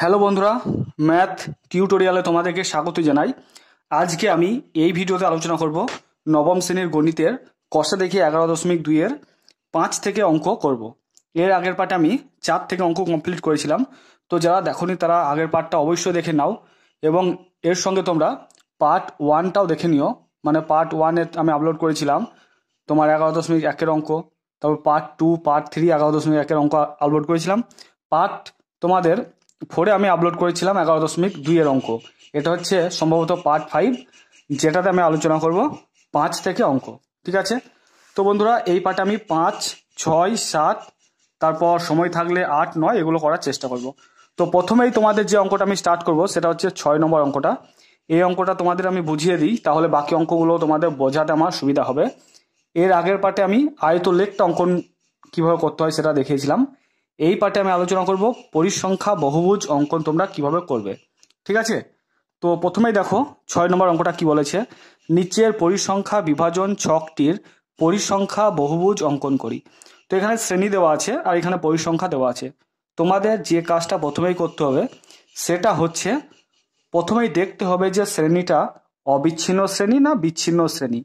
Hello বন্ধুরা math টিউটোরিয়ালে তোমাদেরকে স্বাগত জানাই আজকে আমি এই ভিডিওতে আলোচনা করব নবম শ্রেণীর গণিতের কষা দেখি এগারো দশমিক দুইয়ের পাঁচ থেকে অঙ্ক করব। এর আগের পার্টে আমি চার থেকে অঙ্ক কমপ্লিট করেছিলাম তো যারা দেখনি তারা আগের পার্টটা অবশ্যই দেখে নাও এবং এর সঙ্গে তোমরা পার্ট ওয়ানটাও দেখে নিও মানে পার্ট ওয়ানে আমি আপলোড করেছিলাম তোমার এগারো দশমিক একের অঙ্ক তারপর পার্ট টু পার্ট থ্রি এগারো দশমিক একের অঙ্ক আপলোড করেছিলাম পার্ট তোমাদের ফোরে আমি আপলোড করেছিলাম এগারো দশমিক দুইয়ের অঙ্ক এটা হচ্ছে সম্ভবত পার্ট ফাইভ যেটাতে আমি আলোচনা করব পাঁচ থেকে অঙ্ক ঠিক আছে তো বন্ধুরা এই পার্টে আমি পাঁচ ছয় সাত তারপর সময় থাকলে আট নয় এগুলো করার চেষ্টা করব তো প্রথমেই তোমাদের যে অঙ্কটা আমি স্টার্ট করব সেটা হচ্ছে ছয় নম্বর অঙ্কটা এই অঙ্কটা তোমাদের আমি বুঝিয়ে দিই তাহলে বাকি অঙ্কগুলো তোমাদের বোঝাতে আমার সুবিধা হবে এর আগের পার্টে আমি আয়ত লেখটা অঙ্কন কীভাবে করতে হয় সেটা দেখিয়েছিলাম এই পার্টে আমি আলোচনা করব পরিসংখ্যা বহুভুজ অঙ্কন তোমরা কিভাবে করবে ঠিক আছে তো প্রথমেই দেখো ছয় নম্বর অঙ্কটা কি বলেছে নিচের পরিসংখ্যা বিভাজন ছকটির পরিসংখ্যা বহুভুজ অঙ্কন করি তো এখানে শ্রেণী দেওয়া আছে আর এখানে পরিসংখ্যা দেওয়া আছে তোমাদের যে কাজটা প্রথমেই করতে হবে সেটা হচ্ছে প্রথমেই দেখতে হবে যে শ্রেণীটা অবিচ্ছিন্ন শ্রেণী না বিচ্ছিন্ন শ্রেণী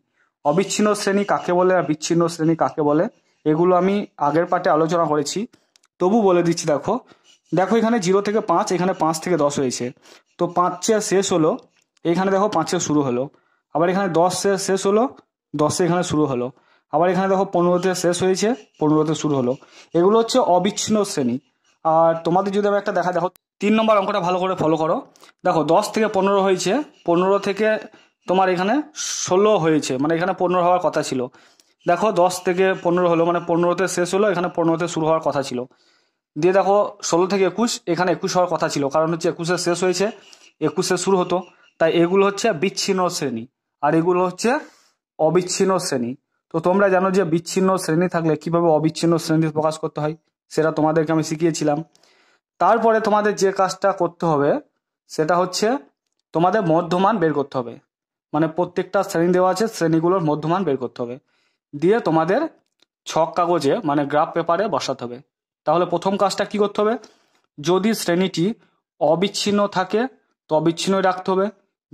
অবিচ্ছিন্ন শ্রেণী কাকে বলে আর বিচ্ছিন্ন শ্রেণী কাকে বলে এগুলো আমি আগের পাটে আলোচনা করেছি তবু বলে দিচ্ছি দেখো দেখো এখানে জিরো থেকে পাঁচ এখানে পাঁচ থেকে দশ হয়েছে তো পাঁচের শেষ হলো এখানে দেখো পাঁচের শুরু হলো আবার এখানে দশের শেষ হলো দশে এখানে শুরু হলো আবার এখানে দেখো পনেরোতে শেষ হয়েছে পনেরোতে শুরু হলো এগুলো হচ্ছে অবিচ্ছিন্ন শ্রেণী আর তোমাদের যদি আবার একটা দেখা দেখো তিন নম্বর অঙ্কটা ভালো করে ফলো করো দেখো দশ থেকে পনেরো হয়েছে পনেরো থেকে তোমার এখানে ষোলো হয়েছে মানে এখানে পনেরো হওয়ার কথা ছিল দেখো দশ থেকে পনেরো হলো মানে পনেরোতে শেষ হলো এখানে পনেরোতে শুরু হওয়ার কথা ছিল দিয়ে দেখো ষোলো থেকে একুশ এখানে একুশ হওয়ার কথা ছিল কারণ হচ্ছে একুশে শেষ হয়েছে একুশে শুরু হতো তাই এগুলো হচ্ছে বিচ্ছিন্ন শ্রেণী আর এগুলো হচ্ছে অবিচ্ছিন্ন শ্রেণী তো তোমরা জানো যে বিচ্ছিন্ন শ্রেণী থাকলে কিভাবে অবিচ্ছিন্ন শ্রেণী প্রকাশ করতে হয় সেটা তোমাদেরকে আমি শিখিয়েছিলাম তারপরে তোমাদের যে কাজটা করতে হবে সেটা হচ্ছে তোমাদের মধ্যমান বের করতে হবে মানে প্রত্যেকটা শ্রেণী দেওয়া আছে শ্রেণীগুলোর মধ্যমান বের করতে হবে দিয়ে তোমাদের ছক কাগজে মানে গ্রাফ পেপারে বসাতে হবে তাহলে প্রথম কাজটা কি করতে হবে যদি শ্রেণীটি অবিচ্ছিন্ন থাকে তো অবিচ্ছিন্নই রাখতে হবে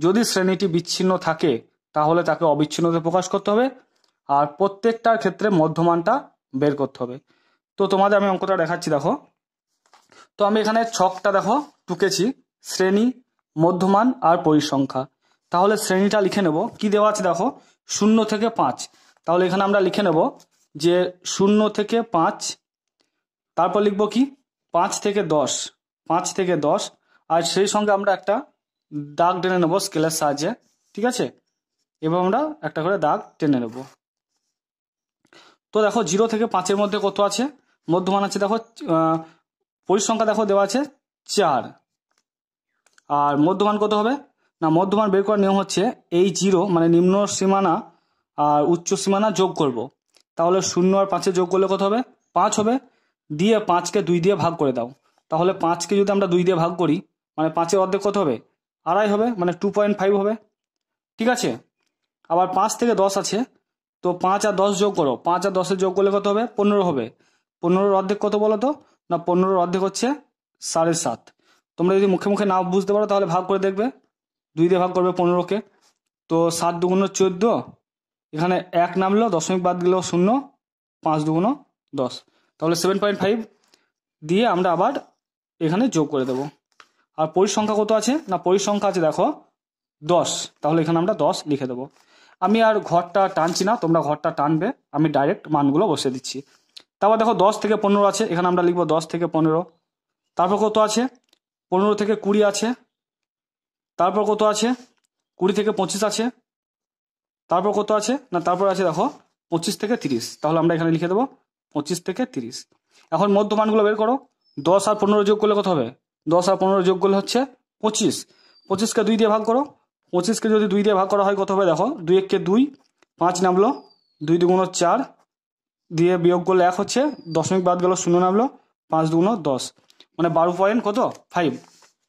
যদি শ্রেণীটি বিচ্ছিন্ন থাকে তাহলে তাকে অবিচ্ছিন্নতে প্রকাশ করতে হবে আর প্রত্যেকটার ক্ষেত্রে মধ্যমানটা বের করতে হবে তো তোমাদের আমি অঙ্কটা দেখাচ্ছি দেখো তো আমি এখানে ছকটা দেখো টুকেছি শ্রেণী মধ্যমান আর পরিসংখ্যা তাহলে শ্রেণীটা লিখে নেব কি দেওয়া আছে দেখো শূন্য থেকে পাঁচ তাহলে এখানে আমরা লিখে নেব যে শূন্য থেকে পাঁচ তারপর লিখব কি পাঁচ থেকে দশ পাঁচ থেকে দশ আর সেই সঙ্গে আমরা একটা দাগ টেনে নেব স্কেলের সাহায্যে ঠিক আছে এবার আমরা একটা করে দাগ টেনে নেব তো দেখো জিরো থেকে পাঁচের মধ্যে কত আছে মধ্যমান আছে দেখো পরিসংখ্যা দেখো দেওয়া আছে চার আর মধ্যমান কত হবে না মধ্যমান বের করার নিয়ম হচ্ছে এই জিরো মানে নিম্ন সীমানা আর উচ্চ সীমানা যোগ করব। তাহলে শূন্য আর পাঁচে যোগ করলে কত হবে পাঁচ হবে দিয়ে পাঁচকে দুই দিয়ে ভাগ করে দাও তাহলে পাঁচকে যদি আমরা দুই দিয়ে ভাগ করি মানে পাঁচের অর্ধেক কত হবে আড়াই হবে মানে টু পয়েন্ট ফাইভ হবে ঠিক আছে আবার পাঁচ থেকে দশ আছে তো পাঁচ আর দশ যোগ করো পাঁচ আর দশে যোগ করলে কত হবে পনেরো হবে পনেরোর অর্ধেক কত বলো তো না পনেরোর অর্ধেক হচ্ছে সাড়ে সাত তোমরা যদি মুখে মুখে না বুঝতে পারো তাহলে ভাগ করে দেখবে দুই দিয়ে ভাগ করবে পনেরোকে তো সাত দুগুণ চোদ্দ এখানে এক নামলো দশমিক বাদ গেল শূন্য পাঁচ দুগুণ দশ তাহলে সেভেন পয়েন্ট ফাইভ দিয়ে আমরা আবার এখানে যোগ করে দেব আর পরিসংখ্যা কত আছে না পরিসংখ্যা আছে দেখো দশ তাহলে এখানে আমরা দশ লিখে দেবো আমি আর ঘরটা টানছি না তোমরা ঘরটা টানবে আমি ডাইরেক্ট মানগুলো বসে দিচ্ছি তারপর দেখো দশ থেকে পনেরো আছে এখানে আমরা লিখবো দশ থেকে পনেরো তারপর কত আছে পনেরো থেকে কুড়ি আছে তারপর কত আছে কুড়ি থেকে পঁচিশ আছে তারপর কত আছে না তারপর আছে দেখো পঁচিশ থেকে তিরিশ তাহলে আমরা এখানে লিখে দেবো পঁচিশ থেকে তিরিশ এখন মধ্যমানগুলো বের করো দশ আর পনেরো যোগ করলে কত হবে দশ আর পনেরো যোগ করলে হচ্ছে পঁচিশ পঁচিশকে দুই দিয়ে ভাগ করো পঁচিশকে যদি দুই দিয়ে ভাগ করা হয় কত হবে দেখো দুই এককে দুই পাঁচ নামলো দুই দুগুণ চার দিয়ে বিয়োগ করলে এক হচ্ছে দশমিক বাদ গেল শূন্য নামলো পাঁচ দুগুণ দশ মানে বারো পয়েন্ট কত ফাইভ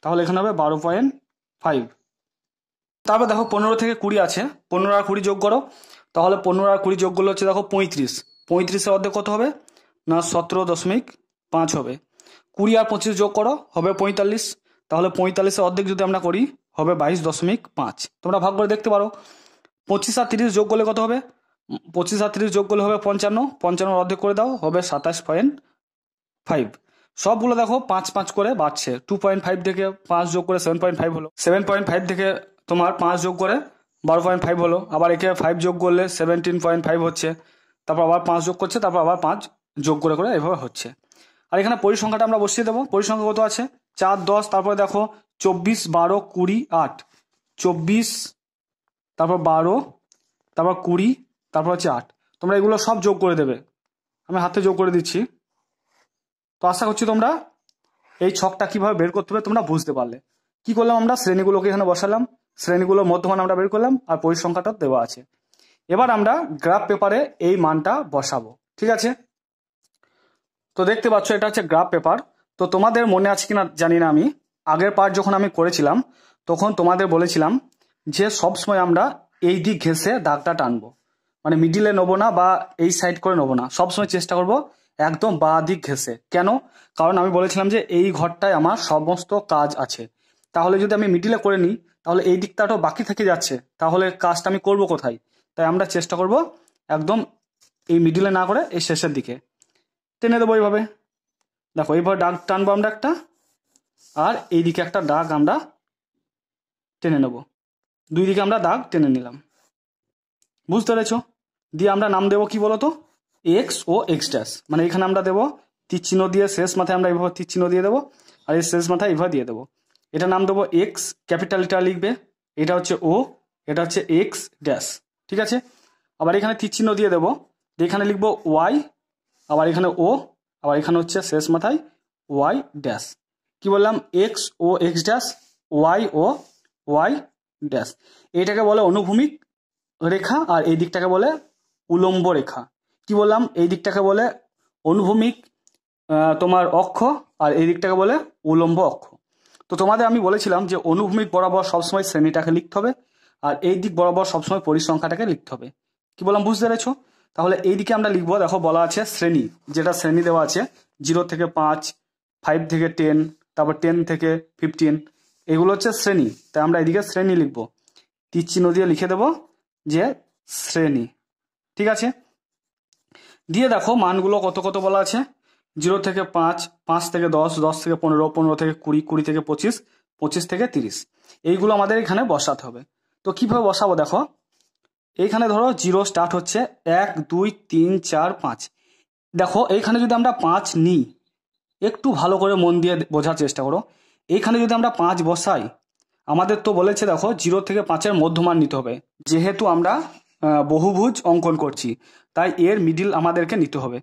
তাহলে এখানে হবে বারো পয়েন্ট ফাইভ তারপর দেখো পনেরো থেকে কুড়ি আছে পনেরো আর কুড়ি যোগ করো তাহলে পনেরো আর কুড়ি যোগ করলে হচ্ছে দেখো পঁয়ত্রিশ পঁয়ত্রিশের অর্ধেক কত হবে না সতেরো দশমিক পাঁচ হবে কুড়ি আর পঁচিশ যোগ করো হবে পঁয়তাল্লিশ তাহলে পঁয়তাল্লিশের অর্ধেক যদি আমরা করি হবে বাইশ দশমিক পাঁচ তোমরা ভাগ করে দেখতে পারো পঁচিশ আর তিরিশ যোগ করলে কত হবে পঁচিশ আর তিরিশ যোগ করলে হবে পঞ্চান্ন পঞ্চান্ন অর্ধেক করে দাও হবে সাতাশ পয়েন্ট ফাইভ সবগুলো দেখো পাঁচ পাঁচ করে বাড়ছে টু পয়েন্ট ফাইভ থেকে পাঁচ যোগ করে সেভেন পয়েন্ট ফাইভ হলো সেভেন পয়েন্ট ফাইভ থেকে তোমার পাঁচ যোগ করে বারো পয়েন্ট ফাইভ হলো আবার একে ফাইভ যোগ করলে সেভেন্টিন পয়েন্ট ফাইভ হচ্ছে তারপর আবার পাঁচ যোগ করছে তারপর আবার পাঁচ যোগ করে করে এভাবে হচ্ছে আর এখানে পরিসংখ্যাটা আমরা বসিয়ে দেবো পরিসংখ্যা কত আছে চার দশ তারপরে দেখো চব্বিশ বারো কুড়ি আট চব্বিশ তারপর বারো তারপর কুড়ি তারপর হচ্ছে আট তোমরা এগুলো সব যোগ করে দেবে আমি হাতে যোগ করে দিচ্ছি তো আশা করছি তোমরা এই ছকটা কিভাবে বের করতে হবে তোমরা বুঝতে পারলে কি করলাম আমরা শ্রেণীগুলোকে এখানে বসালাম শ্রেণীগুলো মধ্যমান আমরা বের করলাম আর পরিসংখ্যাটা দেওয়া আছে এবার আমরা গ্রাফ পেপারে এই মানটা বসাবো ঠিক আছে তো দেখতে পাচ্ছ এটা হচ্ছে গ্রাফ পেপার তো তোমাদের মনে আছে কিনা জানি না আমি আগের পার্ট যখন আমি করেছিলাম তখন তোমাদের বলেছিলাম যে সব সময় আমরা এই দিক ঘেসে দাগটা টানবো মানে মিডিলে নেবো না বা এই সাইড করে নেবো না সবসময় চেষ্টা করব একদম বা দিক ঘেসে কেন কারণ আমি বলেছিলাম যে এই ঘরটায় আমার সমস্ত কাজ আছে তাহলে যদি আমি মিডিলে করে নিই তাহলে এই দিকটাও বাকি থেকে যাচ্ছে তাহলে কাজটা আমি করব কোথায় তাই আমরা চেষ্টা করব একদম এই মিডিলে না করে এই শেষের দিকে টেনে দেবো এইভাবে দেখো এইভাবে ডাক টানবো আমরা একটা আর এই দিকে একটা ডাক আমরা টেনে নেব দুই দিকে আমরা দাগ টেনে নিলাম বুঝতে পেরেছ দিয়ে আমরা নাম দেবো কি বলতো এক্স ও এক্স ড্যাস মানে এখানে আমরা দেবো তীর চিহ্ন দিয়ে শেষ মাথায় আমরা এইভাবে তীর চিহ্ন দিয়ে দেবো আর এই শেষ মাথায় এইভাবে দিয়ে দেবো এটা নাম দেবো এক্স ক্যাপিটাল লেটার লিখবে এটা হচ্ছে ও এটা হচ্ছে এক্স ড্যাশ ঠিক আছে আবার এখানে তীরচিহ্ন দিয়ে দেবো এখানে লিখবো ওয়াই আবার এখানে ও আবার এখানে হচ্ছে শেষ মাথায় ওয়াই ড্যাশ কি বললাম এক্স ও এক্স ড্যাশ ওয়াই ও ওয়াই ড্যাশ এইটাকে বলে অনুভূমিক রেখা আর এই দিকটাকে বলে উলম্ব রেখা কি বললাম এই দিকটাকে বলে অনুভূমিক তোমার অক্ষ আর এই দিকটাকে বলে উলম্ব অক্ষ তো তোমাদের আমি বলেছিলাম যে অনুভূমিক বরাবর সবসময় শ্রেণীটাকে লিখতে হবে আর এই দিক বরাবর সবসময় পরিসংখ্যাটাকে লিখতে হবে কি বললাম বুঝতে পেরেছো তাহলে এইদিকে আমরা লিখবো দেখো বলা আছে শ্রেণী যেটা শ্রেণী দেওয়া আছে জিরো থেকে পাঁচ ফাইভ থেকে টেন তারপর টেন থেকে ফিফটিন এগুলো হচ্ছে শ্রেণী তাই আমরা এদিকে শ্রেণী লিখবো তীর দিয়ে লিখে দেব যে শ্রেণী ঠিক আছে দিয়ে দেখো মানগুলো কত কত বলা আছে জিরো থেকে পাঁচ পাঁচ থেকে দশ দশ থেকে পনেরো পনেরো থেকে কুড়ি কুড়ি থেকে পঁচিশ পঁচিশ থেকে তিরিশ এইগুলো আমাদের এখানে বসাতে হবে তো কিভাবে বসাবো দেখো এইখানে ধরো জিরো স্টার্ট হচ্ছে এক দুই তিন চার পাঁচ দেখো এইখানে যদি আমরা পাঁচ নিই একটু ভালো করে মন দিয়ে বোঝার চেষ্টা করো এইখানে যদি আমরা পাঁচ বসাই আমাদের তো বলেছে দেখো জিরো থেকে পাঁচের মধ্যমান নিতে হবে যেহেতু আমরা বহুভুজ অঙ্কন করছি তাই এর মিডিল আমাদেরকে নিতে হবে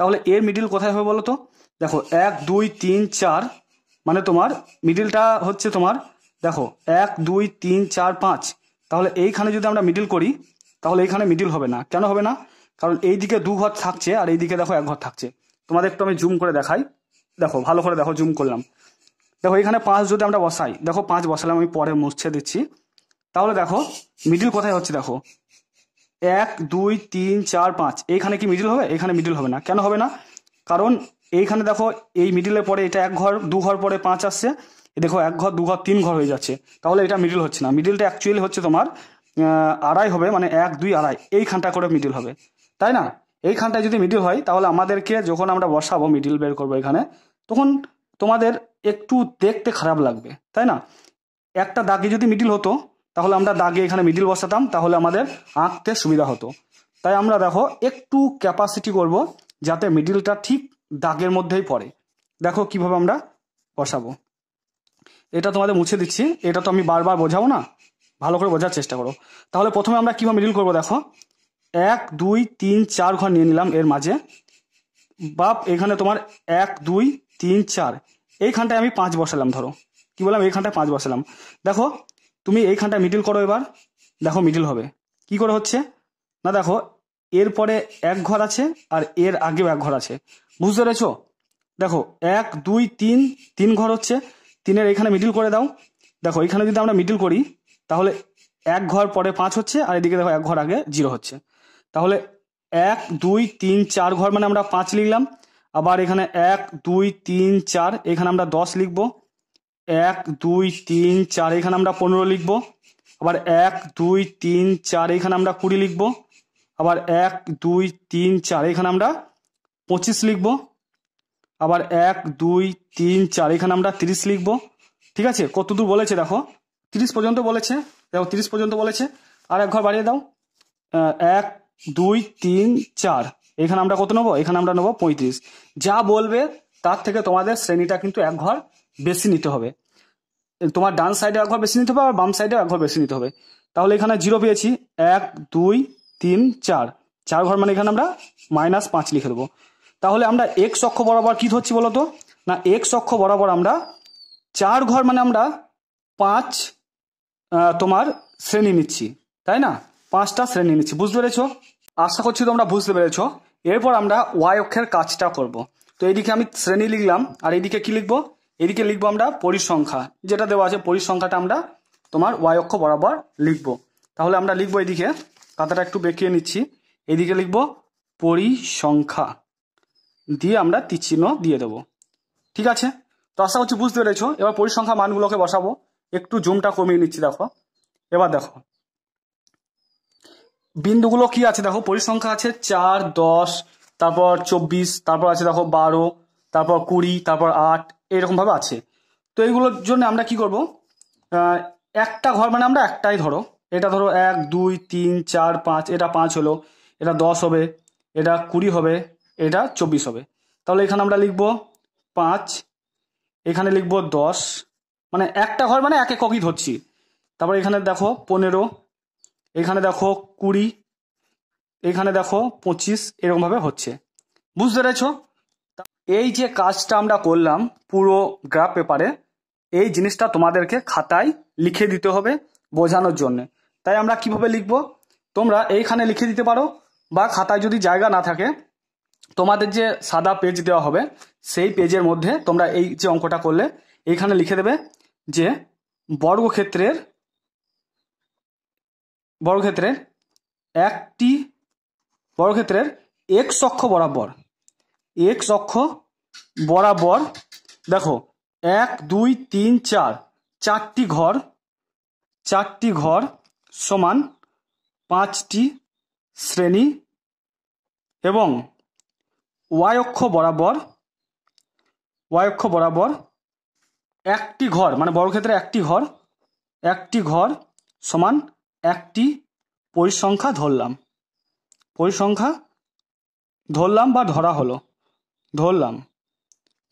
তাহলে এর মিডিল কোথায় হবে বলো তো দেখো এক দুই তিন চার মানে তোমার মিডিলটা হচ্ছে তোমার দেখো এক দুই তিন চার পাঁচ তাহলে এইখানে যদি আমরা মিডিল করি তাহলে এইখানে মিডিল হবে না কেন হবে না কারণ দিকে দু ঘর থাকছে আর এইদিকে দেখো এক ঘর থাকছে তোমাদের একটু আমি জুম করে দেখাই দেখো ভালো করে দেখো জুম করলাম দেখো এখানে পাঁচ যদি আমরা বসাই দেখো পাঁচ বসালাম আমি পরে মুছে দিচ্ছি তাহলে দেখো মিডিল কোথায় হচ্ছে দেখো এক দুই তিন চার পাঁচ এইখানে কি মিডিল হবে এখানে মিডিল হবে না কেন হবে না কারণ এইখানে দেখো এই মিডিলের পরে এটা এক ঘর দু ঘর পরে পাঁচ আসছে দেখো এক ঘর দু ঘর তিন ঘর হয়ে যাচ্ছে তাহলে এটা মিডিল হচ্ছে না মিডিলটা অ্যাকচুয়ালি হচ্ছে তোমার আড়াই হবে মানে এক দুই আড়াই এইখানটা করে মিডিল হবে তাই না এইখানটায় যদি মিডিল হয় তাহলে আমাদেরকে যখন আমরা বসাবো মিডিল বের করবো এখানে তখন তোমাদের একটু দেখতে খারাপ লাগবে তাই না একটা দাগে যদি মিডিল হতো তাহলে আমরা দাগে এখানে মিডিল বসাতাম তাহলে আমাদের আঁকতে সুবিধা হতো তাই আমরা দেখো একটু ক্যাপাসিটি করব যাতে মিডিলটা ঠিক দাগের মধ্যেই পড়ে দেখো কিভাবে আমরা বসাবো এটা তোমাদের মুছে দিচ্ছি এটা তো আমি বারবার বোঝাবো না ভালো করে বোঝার চেষ্টা করো তাহলে প্রথমে আমরা কীভাবে মিডিল করবো দেখো এক দুই তিন চার ঘর নিয়ে নিলাম এর মাঝে বাপ এখানে তোমার এক দুই তিন চার এইখানটায় আমি পাঁচ বসালাম ধরো কি বললাম এইখানটায় পাঁচ বসালাম দেখো তুমি এইখানটা মিডিল করো এবার দেখো মিডিল হবে কি করে হচ্ছে না দেখো এরপরে এক ঘর আছে আর এর আগেও এক ঘর আছে বুঝতে পেরেছ দেখো এক দুই তিন তিন ঘর হচ্ছে তিনের এখানে মিডিল করে দাও দেখো এখানে যদি আমরা মিডিল করি তাহলে এক ঘর পরে পাঁচ হচ্ছে আর এদিকে দেখো এক ঘর আগে জিরো হচ্ছে তাহলে এক দুই তিন চার ঘর মানে আমরা পাঁচ লিখলাম আবার এখানে এক দুই তিন চার এখানে আমরা দশ লিখবো এক দুই তিন চার এখানে আমরা পনেরো লিখবো আবার এক দুই তিন চার এখানে আমরা কুড়ি লিখব আবার এক দুই তিন চার এখানে আমরা পঁচিশ লিখব আবার এক দুই তিন চার এখানে আমরা তিরিশ লিখব ঠিক আছে কতদূর বলেছে দেখো তিরিশ পর্যন্ত বলেছে দেখো তিরিশ পর্যন্ত বলেছে আর এক ঘর বাড়িয়ে দাও এক দুই তিন চার এখানে আমরা কত নেবো এখানে আমরা নেবো পঁয়ত্রিশ যা বলবে তার থেকে তোমাদের শ্রেণীটা কিন্তু এক ঘর বেশি নিতে হবে তোমার ডান সাইডে এক ঘর বেশি নিতে হবে আর বাম সাইডে এক ঘর বেশি নিতে হবে তাহলে এখানে জিরো পেয়েছি এক দুই তিন চার চার ঘর মানে এখানে আমরা মাইনাস পাঁচ লিখে দেবো তাহলে আমরা এক সক্ষ বরাবর কী ধরছি বলতো না এক সক্ষ বরাবর আমরা চার ঘর মানে আমরা পাঁচ তোমার শ্রেণী নিচ্ছি তাই না পাঁচটা শ্রেণী নিচ্ছি বুঝতে পেরেছ আশা করছি তোমরা বুঝতে পেরেছ এরপর আমরা ওয়াই অক্ষের কাজটা করব তো এইদিকে আমি শ্রেণী লিখলাম আর এইদিকে কি লিখবো এদিকে লিখবো আমরা পরিসংখ্যা যেটা দেওয়া আছে পরিসংখ্যাটা আমরা তোমার ওয়াই অক্ষ বরাবর লিখব তাহলে আমরা লিখবো এদিকে খাতাটা একটু বেঁকিয়ে নিচ্ছি এদিকে লিখব পরিসংখ্যা দিয়ে আমরা তিচ্ছিন্ন দিয়ে দেব ঠিক আছে তো আশা করছি বুঝতে পেরেছো এবার পরিসংখ্যা মানগুলোকে বসাবো একটু জুমটা কমিয়ে নিচ্ছি দেখো এবার দেখো বিন্দুগুলো কি আছে দেখো পরিসংখ্যা আছে চার দশ তারপর চব্বিশ তারপর আছে দেখো বারো তারপর কুড়ি তারপর আট এরকমভাবে আছে তো এইগুলোর জন্য আমরা কি করব একটা ঘর মানে আমরা একটাই ধরো এটা ধরো এক দুই তিন চার পাঁচ এটা পাঁচ হলো এটা দশ হবে এটা কুড়ি হবে এটা চব্বিশ হবে তাহলে এখানে আমরা লিখব পাঁচ এখানে লিখব দশ মানে একটা ঘর মানে এক একই ধরছি তারপর এখানে দেখো পনেরো এখানে দেখো কুড়ি এখানে দেখো পঁচিশ এরকমভাবে হচ্ছে বুঝতে পেরেছো এই যে কাজটা আমরা করলাম পুরো গ্রাফ পেপারে এই জিনিসটা তোমাদেরকে খাতায় লিখে দিতে হবে বোঝানোর জন্য তাই আমরা কিভাবে লিখব তোমরা এইখানে লিখে দিতে পারো বা খাতায় যদি জায়গা না থাকে তোমাদের যে সাদা পেজ দেওয়া হবে সেই পেজের মধ্যে তোমরা এই যে অঙ্কটা করলে এইখানে লিখে দেবে যে বর্গক্ষেত্রের বর্গক্ষেত্রের একটি বর্গক্ষেত্রের এক অক্ষ বরাবর এক্স অক্ষ বরাবর দেখো এক দুই তিন চার চারটি ঘর চারটি ঘর সমান পাঁচটি শ্রেণী এবং ওয়াই বরাবর ওয়াই বরাবর একটি ঘর মানে বর্গক্ষেত্রে একটি ঘর একটি ঘর সমান একটি পরিসংখ্যা ধরলাম পরিসংখ্যা ধরলাম বা ধরা হলো ধরলাম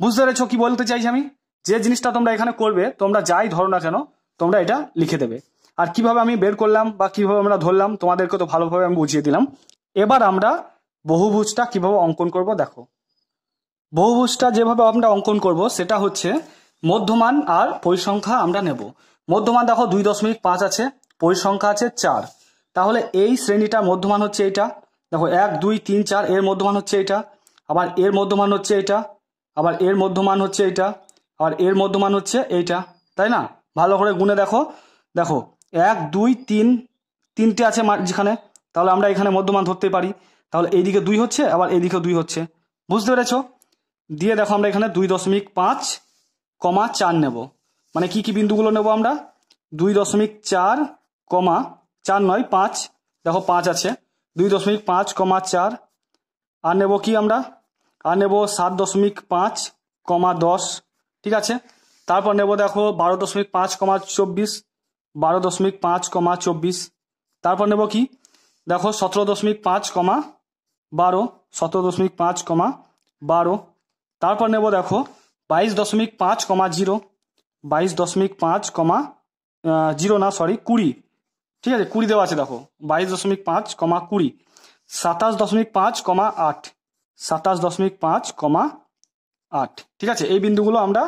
বুঝতে পেরেছ কি বলতে চাইছি আমি যে জিনিসটা তোমরা এখানে করবে তোমরা যাই ধরো না কেন তোমরা এটা লিখে দেবে আর কিভাবে আমি বের করলাম বা কিভাবে আমরা ধরলাম তোমাদেরকে তো ভালোভাবে আমি বুঝিয়ে দিলাম এবার আমরা বহুভুজটা কিভাবে অঙ্কন করব দেখো বহুভুজটা যেভাবে আমরা অঙ্কন করব সেটা হচ্ছে মধ্যমান আর পরিসংখ্যা আমরা নেব মধ্যমান দেখো দুই দশমিক পাঁচ আছে পরিসংখ্যা আছে চার তাহলে এই শ্রেণীটা মধ্যমান হচ্ছে এটা দেখো এক দুই তিন চার এর মধ্যমান হচ্ছে এটা আবার এর মধ্যমান হচ্ছে এটা আবার এর মধ্যমান হচ্ছে এটা আবার এর মধ্যমান হচ্ছে এইটা তাই না ভালো করে গুনে দেখো দেখো এক দুই তিন তিনটে আছে যেখানে তাহলে আমরা এখানে মধ্যমান ধরতে পারি তাহলে এইদিকে দুই হচ্ছে আবার এইদিকে দুই হচ্ছে বুঝতে পেরেছ দিয়ে দেখো আমরা এখানে দুই দশমিক পাঁচ কমা চার নেব মানে কি কি বিন্দুগুলো নেব আমরা দুই দশমিক চার কমা চার নয় পাঁচ দেখো পাঁচ আছে দুই দশমিক পাঁচ কমা চার আর নেব কি আমরা আর নেব সাত দশমিক পাঁচ কমা দশ ঠিক আছে তারপর নেব দেখো বারো দশমিক পাঁচ কমা চব্বিশ বারো দশমিক পাঁচ কমা চব্বিশ তারপর নেব কি দেখো সতেরো দশমিক পাঁচ কমা বারো সতেরো দশমিক পাঁচ কমা বারো তারপর নেব দেখো বাইশ দশমিক পাঁচ কমা জিরো বাইশ দশমিক পাঁচ কমা জিরো না সরি কুড়ি ঠিক আছে কুড়ি দেওয়া আছে দেখো বাইশ দশমিক পাঁচ কমা কুড়ি সাতাশ দশমিক পাঁচ কমা আট সাতাশ দশমিক পাঁচ কমা আট ঠিক আছে এই বিন্দুগুলো আমরা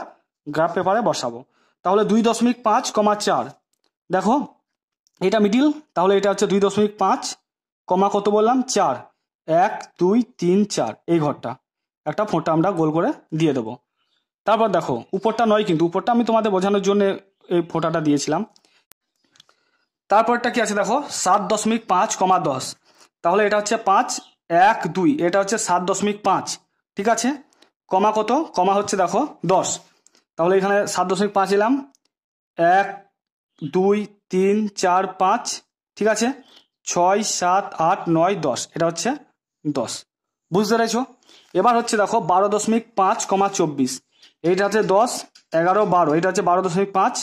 গ্রাফ পেপারে বসাবো তাহলে দুই দশমিক পাঁচ কমা চার দেখো এটা মিডিল তাহলে এটা হচ্ছে দুই দশমিক পাঁচ কমা কত বললাম চার এক দুই তিন চার এই ঘরটা একটা ফোঁটা আমরা গোল করে দিয়ে দেবো তারপর দেখো উপরটা নয় কিন্তু উপরটা আমি তোমাদের বোঝানোর জন্য এই ফোঁটাটা দিয়েছিলাম তারপরটা কি আছে দেখো সাত দশমিক পাঁচ কমা দশ তাহলে এটা হচ্ছে পাঁচ এক দুই এটা হচ্ছে সাত দশমিক পাঁচ ঠিক আছে কমা কত কমা হচ্ছে দেখো দশ তাহলে এখানে সাত দশমিক পাঁচ এলাম এক দুই তিন চার পাঁচ ঠিক আছে ছয় সাত আট নয় দশ এটা হচ্ছে দশ বুঝতে পেরেছ এবার হচ্ছে দেখো বারো দশমিক পাঁচ কমা চব্বিশ এইটা হচ্ছে দশ এগারো বারো এটা হচ্ছে বারো দশমিক পাঁচ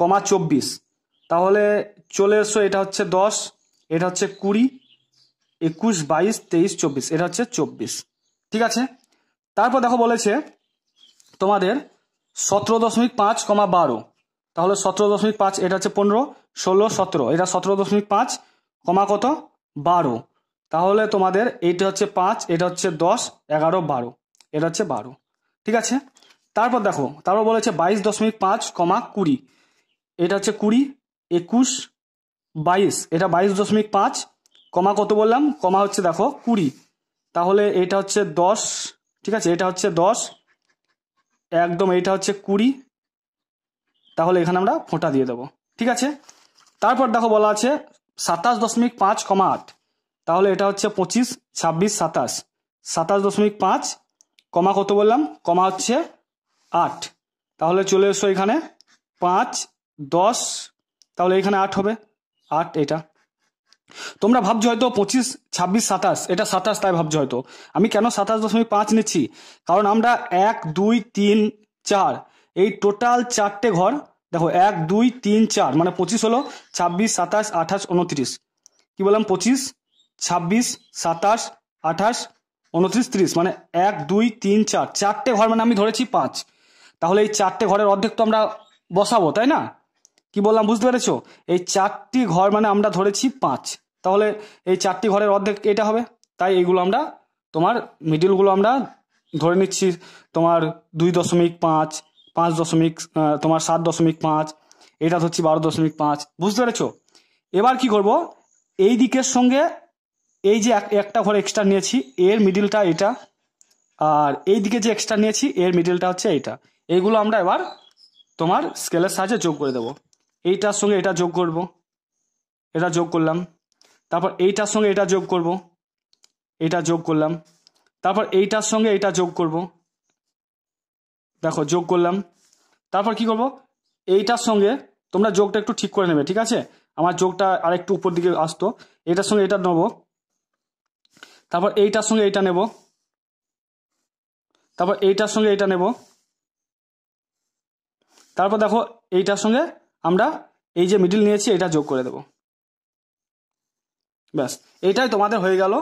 কমা চব্বিশ তাহলে চলে এসো এটা হচ্ছে দশ এটা হচ্ছে কুড়ি একুশ বাইশ তেইশ চব্বিশ এটা হচ্ছে চব্বিশ ঠিক আছে তারপর দেখো বলেছে তোমাদের সতেরো দশমিক পাঁচ কমা বারো তাহলে সতেরো দশমিক পাঁচ এটা হচ্ছে পনেরো ষোলো সতেরো এটা সতেরো দশমিক পাঁচ কমা কত বারো তাহলে তোমাদের এইটা হচ্ছে পাঁচ এটা হচ্ছে দশ এগারো বারো এটা হচ্ছে বারো ঠিক আছে তারপর দেখো তারপর বলেছে বাইশ দশমিক পাঁচ কমা কুড়ি এটা হচ্ছে কুড়ি একুশ বাইশ এটা বাইশ দশমিক পাঁচ কমা কত বললাম কমা হচ্ছে দেখো কুড়ি তাহলে এটা হচ্ছে দশ ঠিক আছে এটা হচ্ছে দশ একদম এটা হচ্ছে কুড়ি তাহলে এখানে আমরা ফোঁটা দিয়ে দেবো ঠিক আছে তারপর দেখো বলা আছে সাতাশ দশমিক পাঁচ কমা আট তাহলে এটা হচ্ছে পঁচিশ ছাব্বিশ সাতাশ সাতাশ দশমিক পাঁচ কমা কত বললাম কমা হচ্ছে আট তাহলে চলে এসো এখানে পাঁচ দশ তাহলে এখানে আট হবে আট এটা তোমরা ভাবছো হয়তো পঁচিশ ছাব্বিশ সাতাশ এটা সাতাশ তাই ভাবছো হয়তো আমি কেন সাতাশ দশমিক পাঁচ নিচ্ছি কারণ আমরা এক দুই তিন চার এই টোটাল চারটে ঘর দেখো এক দুই তিন চার মানে পঁচিশ হলো ছাব্বিশ সাতাশ আঠাশ উনত্রিশ কি বললাম পঁচিশ ছাব্বিশ সাতাশ আঠাশ উনত্রিশ ত্রিশ মানে এক দুই তিন চার চারটে ঘর মানে আমি ধরেছি পাঁচ তাহলে এই চারটে ঘরের অর্ধেক তো আমরা বসাবো তাই না কি বললাম বুঝতে পেরেছো এই চারটি ঘর মানে আমরা ধরেছি পাঁচ তাহলে এই চারটি ঘরের অর্ধেক এটা হবে তাই এইগুলো আমরা তোমার মিডিলগুলো আমরা ধরে নিচ্ছি তোমার দুই দশমিক পাঁচ পাঁচ দশমিক তোমার সাত দশমিক পাঁচ এটা ধরছি বারো দশমিক পাঁচ বুঝতে পেরেছ এবার কি করব এই দিকের সঙ্গে এই যে একটা ঘর এক্সট্রা নিয়েছি এর মিডিলটা এটা আর এই দিকে যে এক্সট্রা নিয়েছি এর মিডিলটা হচ্ছে এইটা এইগুলো আমরা এবার তোমার স্কেলের সাহায্যে যোগ করে দেব এইটার সঙ্গে এটা যোগ করব এটা যোগ করলাম তারপর এইটার সঙ্গে এটা যোগ করব এটা যোগ করলাম তারপর এইটার সঙ্গে এটা যোগ করব দেখো যোগ করলাম তারপর কি করব এইটার সঙ্গে তোমরা যোগটা একটু ঠিক করে নেবে ঠিক আছে আমার যোগটা আরেকটু উপর দিকে আসতো এটার সঙ্গে এটা নেব তারপর এইটার সঙ্গে এইটা নেব তারপর এইটার সঙ্গে এইটা নেব তারপর দেখো এইটার সঙ্গে আমরা এই যে মিডিল নিয়েছি এটা যোগ করে দেবো ব্যাস এটাই তোমাদের হয়ে গেল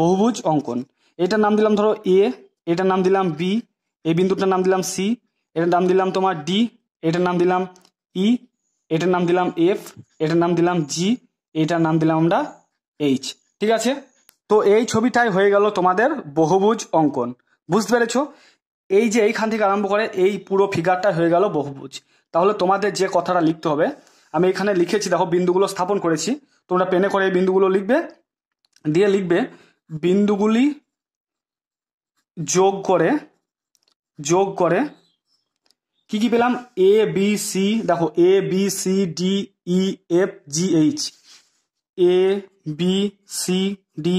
বহুভুজ অঙ্কন এটার নাম দিলাম ধরো এ এটার নাম দিলাম বি এই বিন্দুটার নাম দিলাম সি এটার নাম দিলাম তোমার ডি এটার নাম দিলাম ই e, এটার নাম দিলাম এফ এটার নাম দিলাম জি এটার নাম দিলাম আমরা এইচ ঠিক আছে তো এই ছবিটাই হয়ে গেল তোমাদের বহুভুজ অঙ্কন বুঝতে পেরেছ এই যে এইখান থেকে আরম্ভ করে এই পুরো ফিগারটা হয়ে গেল বহুভুজ তাহলে তোমাদের যে কথাটা লিখতে হবে আমি এখানে লিখেছি দেখো বিন্দুগুলো স্থাপন করেছি তোমরা পেনে করে এই বিন্দুগুলো লিখবে দিয়ে লিখবে বিন্দুগুলি যোগ করে যোগ করে কি কি পেলাম এ বি সি দেখো A B C D E F G H A B C D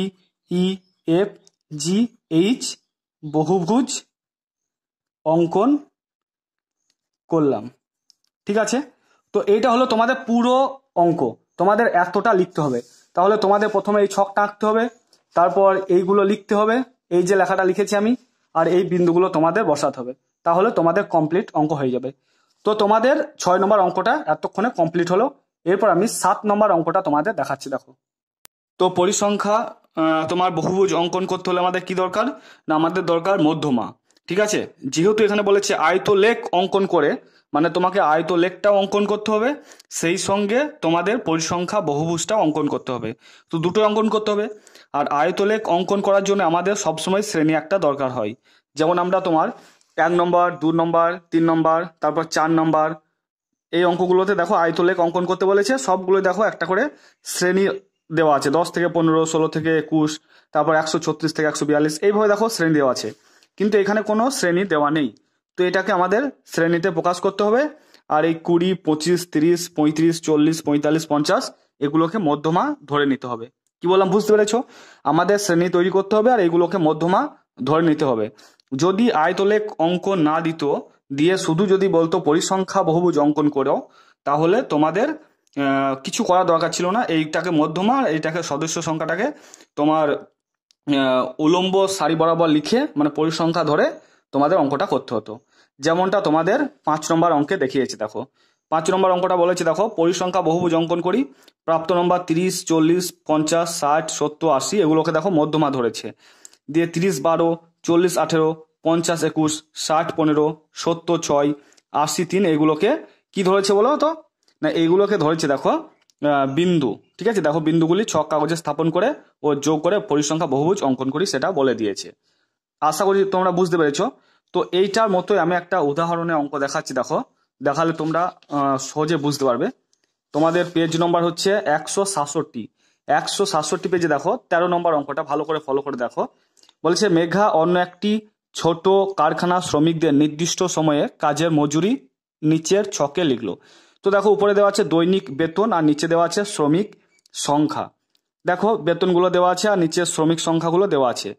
E F G H বহুভুজ অঙ্কন করলাম ঠিক আছে তো এইটা হলো তোমাদের পুরো অঙ্ক তোমাদের এতটা লিখতে হবে তাহলে তোমাদের প্রথমে এই ছকটা আঁকতে হবে তারপর এইগুলো লিখতে হবে এই যে লেখাটা লিখেছি আমি আর এই বিন্দুগুলো তোমাদের বসাতে হবে তাহলে তোমাদের কমপ্লিট অঙ্ক হয়ে যাবে তো তোমাদের ছয় নম্বর অঙ্কটা এতক্ষণে কমপ্লিট হলো এরপর আমি সাত নম্বর অঙ্কটা তোমাদের দেখাচ্ছি দেখো তো পরিসংখ্যা তোমার বহুভুজ অঙ্কন করতে হলে আমাদের কি দরকার না আমাদের দরকার মধ্যমা ঠিক আছে যেহেতু এখানে বলেছে আয়ত লেখ অঙ্কন করে মানে তোমাকে আয়ত লেখটাও অঙ্কন করতে হবে সেই সঙ্গে তোমাদের পরিসংখ্যা বহুভুজটাও অঙ্কন করতে হবে তো দুটোই অঙ্কন করতে হবে আর আয়তলেখ অঙ্কন করার জন্য আমাদের সবসময় শ্রেণী একটা দরকার হয় যেমন আমরা তোমার এক নম্বর দু নম্বর তিন নম্বর তারপর চার নম্বর এই অঙ্কগুলোতে দেখো আয়তলেখ অঙ্কন করতে বলেছে সবগুলো দেখো একটা করে শ্রেণী দেওয়া আছে দশ থেকে পনেরো ষোলো থেকে একুশ তারপর একশো ছত্রিশ থেকে একশো বিয়াল্লিশ এইভাবে দেখো শ্রেণী দেওয়া আছে কিন্তু এখানে কোনো শ্রেণী দেওয়া নেই তো এটাকে আমাদের শ্রেণীতে প্রকাশ করতে হবে আর এই কুড়ি পঁচিশ তিরিশ পঁয়ত্রিশ চল্লিশ পঁয়তাল্লিশ পঞ্চাশ এগুলোকে মধ্যমা ধরে নিতে হবে কি বললাম বুঝতে পেরেছ আমাদের শ্রেণী তৈরি করতে হবে আর এগুলোকে মধ্যমা ধরে নিতে হবে যদি আয়তলেক অঙ্ক না দিত দিয়ে শুধু যদি বলতো পরিসংখ্যা বহুভুজ অঙ্কন করো তাহলে তোমাদের কিছু করা দরকার ছিল না এইটাকে মধ্যমা আর এইটাকে সদস্য সংখ্যাটাকে তোমার উলম্ব সারি বরাবর লিখে মানে পরিসংখ্যা ধরে তোমাদের অঙ্কটা করতে হতো যেমনটা তোমাদের পাঁচ নম্বর অঙ্কে দেখিয়েছি দেখো পাঁচ নম্বর অঙ্কটা বলেছে দেখো পরিসংখ্যা বহুভুজ অঙ্কন করি প্রাপ্ত নম্বর তিরিশ চল্লিশ পঞ্চাশ ষাট সত্তর আশি এগুলোকে দেখো মধ্যমা ধরেছে দিয়ে তিরিশ বারো চল্লিশ আঠেরো পঞ্চাশ একুশ ষাট পনেরো সত্তর ছয় আশি তিন এগুলোকে কি ধরেছে বলো তো না এইগুলোকে ধরেছে দেখো বিন্দু ঠিক আছে দেখো বিন্দুগুলি ছক কাগজে স্থাপন করে ও যোগ করে পরিসংখ্যা বহুভুজ অঙ্কন করি সেটা বলে দিয়েছে আশা করি তোমরা বুঝতে পেরেছো তো এইটার মতোই আমি একটা উদাহরণের অঙ্ক দেখাচ্ছি দেখো দেখালে তোমরা সহজে বুঝতে পারবে তোমাদের পেজ নম্বর হচ্ছে একশো সাতষট্টি একশো সাতষট্টি পেজে দেখো তেরো নম্বর অঙ্কটা ভালো করে ফলো করে দেখো বলছে মেঘা অন্য একটি ছোট কারখানা শ্রমিকদের নির্দিষ্ট সময়ে কাজের মজুরি নিচের ছকে লিখলো তো দেখো উপরে দেওয়া আছে দৈনিক বেতন আর নিচে দেওয়া আছে শ্রমিক সংখ্যা দেখো বেতনগুলো দেওয়া আছে আর নিচের শ্রমিক সংখ্যাগুলো দেওয়া আছে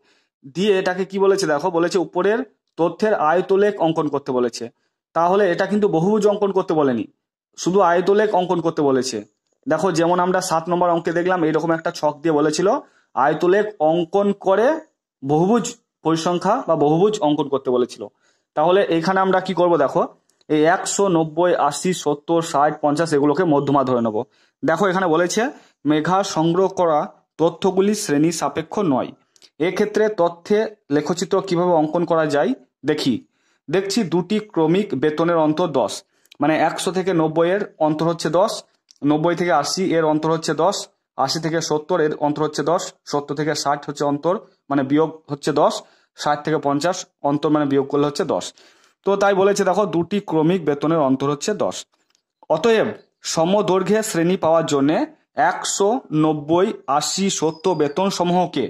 দিয়ে এটাকে কি বলেছে দেখো বলেছে উপরের তথ্যের আয়তলেখ অঙ্কন করতে বলেছে তাহলে এটা কিন্তু বহুভুজ অঙ্কন করতে বলেনি শুধু আয়তলেখ অঙ্কন করতে বলেছে দেখো যেমন আমরা সাত নম্বর অঙ্কে দেখলাম এইরকম একটা ছক দিয়ে বলেছিল আয়তলেখ অঙ্কন করে বহুভুজ পরিসংখ্যা বা বহুভুজ অঙ্কন করতে বলেছিল তাহলে এখানে আমরা কি করব দেখো এই একশো নব্বই আশি সত্তর ষাট পঞ্চাশ এগুলোকে মধ্যমা ধরে নেবো দেখো এখানে বলেছে মেঘা সংগ্রহ করা তথ্যগুলি শ্রেণী সাপেক্ষ নয় এক্ষেত্রে তথ্যে লেখচিত্র কিভাবে অঙ্কন করা যায় দেখি দেখছি দুটি ক্রমিক বেতনের অন্তর দশ মানে একশো থেকে নব্বই এর অন্তর হচ্ছে দশ নব্বই থেকে আশি এর অন্তর হচ্ছে দশ আশি থেকে সত্তর এর অন্তর হচ্ছে দশ সত্তর থেকে ষাট হচ্ছে অন্তর মানে বিয়োগ হচ্ছে দশ ষাট থেকে পঞ্চাশ অন্তর মানে বিয়োগ করলে হচ্ছে দশ তো তাই বলেছে দেখো দুটি ক্রমিক বেতনের অন্তর হচ্ছে দশ অতএব সমদৈর্ঘ্যে শ্রেণী পাওয়ার জন্যে একশো নব্বই আশি সত্তর বেতন সমূহকে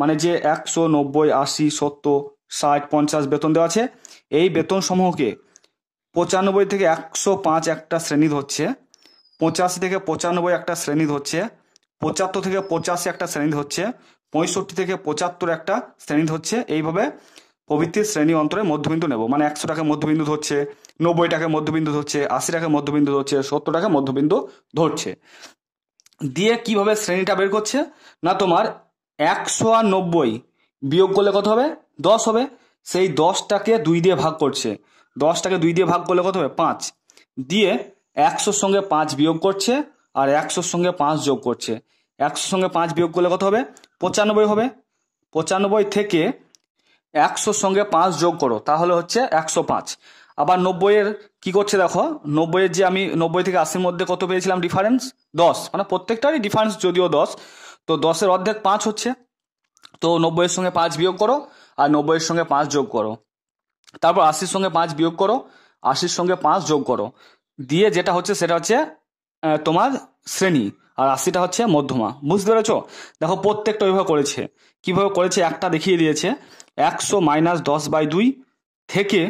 মানে যে একশো নব্বই আশি সত্তর ষাট পঞ্চাশ বেতন দেওয়া আছে এই বেতন সমূহকে পঁচানব্বই থেকে একশো পাঁচ একটা শ্রেণী ধরছে পঁচাশি থেকে পঁচানব্বই একটা শ্রেণী ধরছে পঁচাত্তর থেকে পঁচাশি একটা শ্রেণী ধরছে পঁয়ষট্টি থেকে পঁচাত্তর একটা শ্রেণী ধরছে এইভাবে প্রবৃত্তির শ্রেণী অন্তরে মধ্যবিন্দু নেব মানে একশো টাকা মধ্যবিন্দু ধরছে নব্বই টাকা মধ্যবিন্দু ধরছে আশি টাকা মধ্যবিন্দু ধরছে সত্তর টাকা মধ্যবিন্দু ধরছে দিয়ে কিভাবে শ্রেণীটা বের করছে না তোমার একশো আর নব্বই বিয়োগ করলে কত হবে দশ হবে সেই দশটাকে দুই দিয়ে ভাগ করছে দশটাকে দুই দিয়ে ভাগ করলে কত হবে পাঁচ দিয়ে একশোর সঙ্গে পাঁচ বিয়োগ করছে আর একশোর সঙ্গে পাঁচ যোগ করছে একশোর সঙ্গে পাঁচ বিয়োগ করলে কত হবে পঁচানব্বই হবে পঁচানব্বই থেকে একশোর সঙ্গে পাঁচ যোগ করো তাহলে হচ্ছে একশো পাঁচ আবার নব্বইয়ের কি করছে দেখো নব্বইয়ের যে আমি নব্বই থেকে আশির মধ্যে কত পেয়েছিলাম ডিফারেন্স দশ মানে প্রত্যেকটারই ডিফারেন্স যদিও দশ তো দশের অর্ধেক পাঁচ হচ্ছে তো নব্বইয়ের সঙ্গে পাঁচ বিয়োগ করো আর নব্বইয়ের সঙ্গে পাঁচ যোগ করো তারপর আশির সঙ্গে পাঁচ বিয়োগ করো আশির সঙ্গে পাঁচ যোগ করো দিয়ে যেটা হচ্ছে সেটা হচ্ছে তোমার শ্রেণী আর আশিটা হচ্ছে মধ্যমা বুঝতে পেরেছ দেখো প্রত্যেকটা ওইভাবে করেছে কিভাবে করেছে একটা দেখিয়ে দিয়েছে একশো মাইনাস দশ বাই দুই থেকে